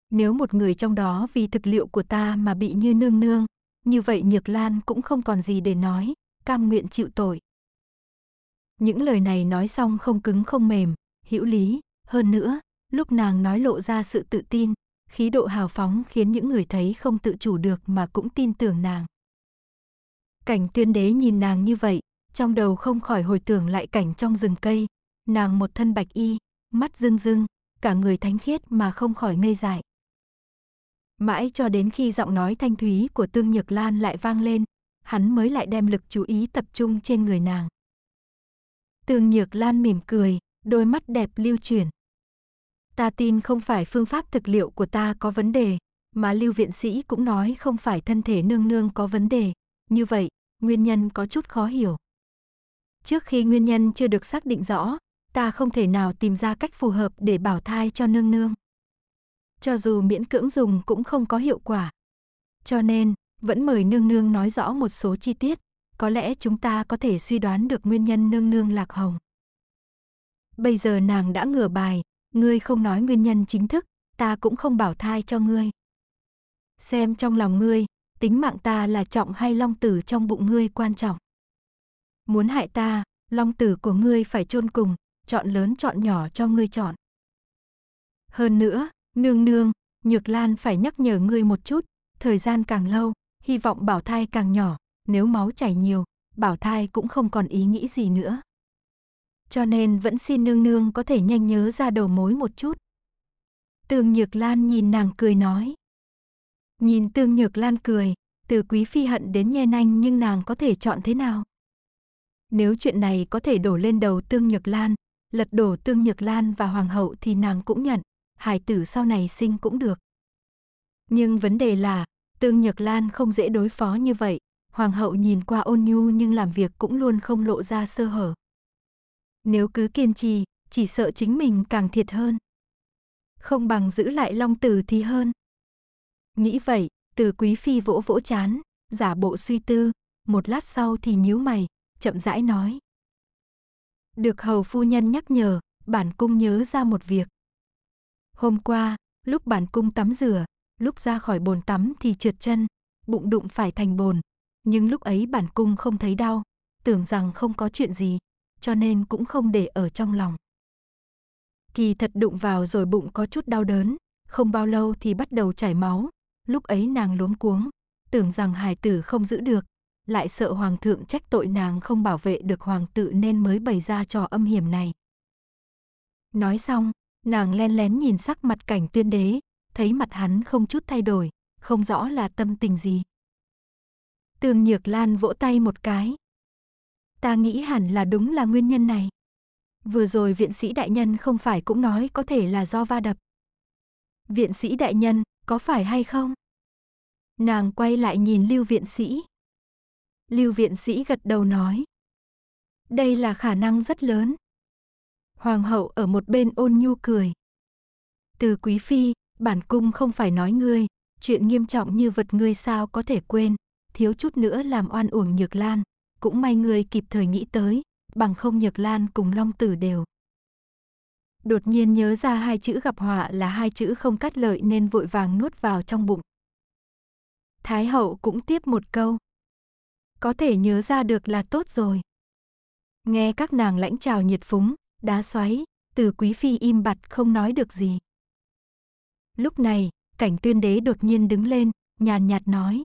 Nếu một người trong đó vì thực liệu của ta mà bị như nương nương, như vậy Nhược Lan cũng không còn gì để nói, cam nguyện chịu tội, những lời này nói xong không cứng không mềm, hữu lý, hơn nữa, lúc nàng nói lộ ra sự tự tin, khí độ hào phóng khiến những người thấy không tự chủ được mà cũng tin tưởng nàng. Cảnh tuyên đế nhìn nàng như vậy, trong đầu không khỏi hồi tưởng lại cảnh trong rừng cây, nàng một thân bạch y, mắt rưng rưng, cả người thánh khiết mà không khỏi ngây dại. Mãi cho đến khi giọng nói thanh thúy của Tương Nhược Lan lại vang lên, hắn mới lại đem lực chú ý tập trung trên người nàng. Tường Nhược Lan mỉm cười, đôi mắt đẹp lưu chuyển. Ta tin không phải phương pháp thực liệu của ta có vấn đề, mà Lưu viện sĩ cũng nói không phải thân thể nương nương có vấn đề. Như vậy, nguyên nhân có chút khó hiểu. Trước khi nguyên nhân chưa được xác định rõ, ta không thể nào tìm ra cách phù hợp để bảo thai cho nương nương. Cho dù miễn cưỡng dùng cũng không có hiệu quả. Cho nên, vẫn mời nương nương nói rõ một số chi tiết có lẽ chúng ta có thể suy đoán được nguyên nhân nương nương lạc hồng. Bây giờ nàng đã ngửa bài, ngươi không nói nguyên nhân chính thức, ta cũng không bảo thai cho ngươi. Xem trong lòng ngươi, tính mạng ta là trọng hay long tử trong bụng ngươi quan trọng. Muốn hại ta, long tử của ngươi phải chôn cùng, chọn lớn chọn nhỏ cho ngươi chọn. Hơn nữa, nương nương, Nhược Lan phải nhắc nhở ngươi một chút, thời gian càng lâu, hy vọng bảo thai càng nhỏ, nếu máu chảy nhiều, bảo thai cũng không còn ý nghĩ gì nữa. Cho nên vẫn xin nương nương có thể nhanh nhớ ra đầu mối một chút. Tương Nhược Lan nhìn nàng cười nói. Nhìn Tương Nhược Lan cười, từ quý phi hận đến nhe nanh nhưng nàng có thể chọn thế nào? Nếu chuyện này có thể đổ lên đầu Tương Nhược Lan, lật đổ Tương Nhược Lan và Hoàng hậu thì nàng cũng nhận, hài tử sau này sinh cũng được. Nhưng vấn đề là, Tương Nhược Lan không dễ đối phó như vậy, Hoàng hậu nhìn qua ôn nhu nhưng làm việc cũng luôn không lộ ra sơ hở. Nếu cứ kiên trì, chỉ sợ chính mình càng thiệt hơn. Không bằng giữ lại long tử thì hơn. Nghĩ vậy, từ quý phi vỗ vỗ chán, giả bộ suy tư, một lát sau thì nhíu mày, chậm rãi nói. Được hầu phu nhân nhắc nhở, bản cung nhớ ra một việc. Hôm qua, lúc bản cung tắm rửa, lúc ra khỏi bồn tắm thì trượt chân, bụng đụng phải thành bồn, nhưng lúc ấy bản cung không thấy đau, tưởng rằng không có chuyện gì, cho nên cũng không để ở trong lòng. Kỳ thật đụng vào rồi bụng có chút đau đớn, không bao lâu thì bắt đầu chảy máu, lúc ấy nàng luống cuống, tưởng rằng hài tử không giữ được, lại sợ hoàng thượng trách tội nàng không bảo vệ được hoàng tự nên mới bày ra trò âm hiểm này. Nói xong, nàng len lén nhìn sắc mặt cảnh tuyên đế, thấy mặt hắn không chút thay đổi, không rõ là tâm tình gì, Tương Nhược Lan vỗ tay một cái. Ta nghĩ hẳn là đúng là nguyên nhân này. Vừa rồi viện sĩ đại nhân không phải cũng nói có thể là do va đập. Viện sĩ đại nhân, có phải hay không? Nàng quay lại nhìn Lưu viện sĩ. Lưu viện sĩ gật đầu nói. Đây là khả năng rất lớn. Hoàng hậu ở một bên ôn nhu cười. Từ quý phi, bản cung không phải nói ngươi, chuyện nghiêm trọng như vật ngươi sao có thể quên, thiếu chút nữa làm oan uổng Nhược Lan, cũng may người kịp thời nghĩ tới, bằng không Nhược Lan cùng Long Tử đều. Đột nhiên nhớ ra hai chữ gặp họa là hai chữ không cắt lợi nên vội vàng nuốt vào trong bụng. Thái hậu cũng tiếp một câu. Có thể nhớ ra được là tốt rồi. Nghe các nàng lãnh trào nhiệt phúng, đá xoáy, từ quý phi im bặt không nói được gì. Lúc này, cảnh tuyên đế đột nhiên đứng lên, nhàn nhạt nói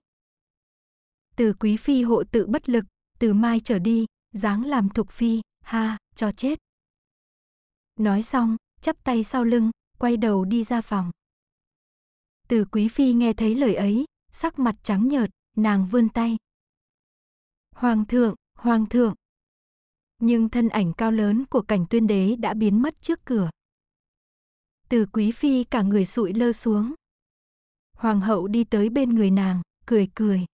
từ quý phi hộ tự bất lực, từ mai trở đi, dáng làm thục phi, ha, cho chết. Nói xong, chắp tay sau lưng, quay đầu đi ra phòng. Từ quý phi nghe thấy lời ấy, sắc mặt trắng nhợt, nàng vươn tay. Hoàng thượng, hoàng thượng. Nhưng thân ảnh cao lớn của cảnh tuyên đế đã biến mất trước cửa. Từ quý phi cả người sụi lơ xuống. Hoàng hậu đi tới bên người nàng, cười cười.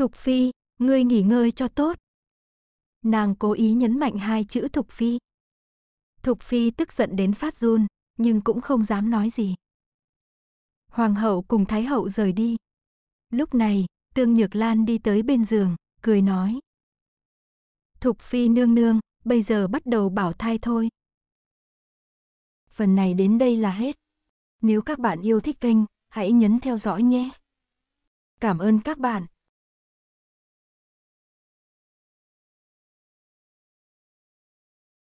Thục Phi, ngươi nghỉ ngơi cho tốt. Nàng cố ý nhấn mạnh hai chữ Thục Phi. Thục Phi tức giận đến phát run, nhưng cũng không dám nói gì. Hoàng hậu cùng Thái hậu rời đi. Lúc này, Tương Nhược Lan đi tới bên giường, cười nói. Thục Phi nương nương, bây giờ bắt đầu bảo thai thôi. Phần này đến đây là hết. Nếu các bạn yêu thích kênh, hãy nhấn theo dõi nhé. Cảm ơn các bạn.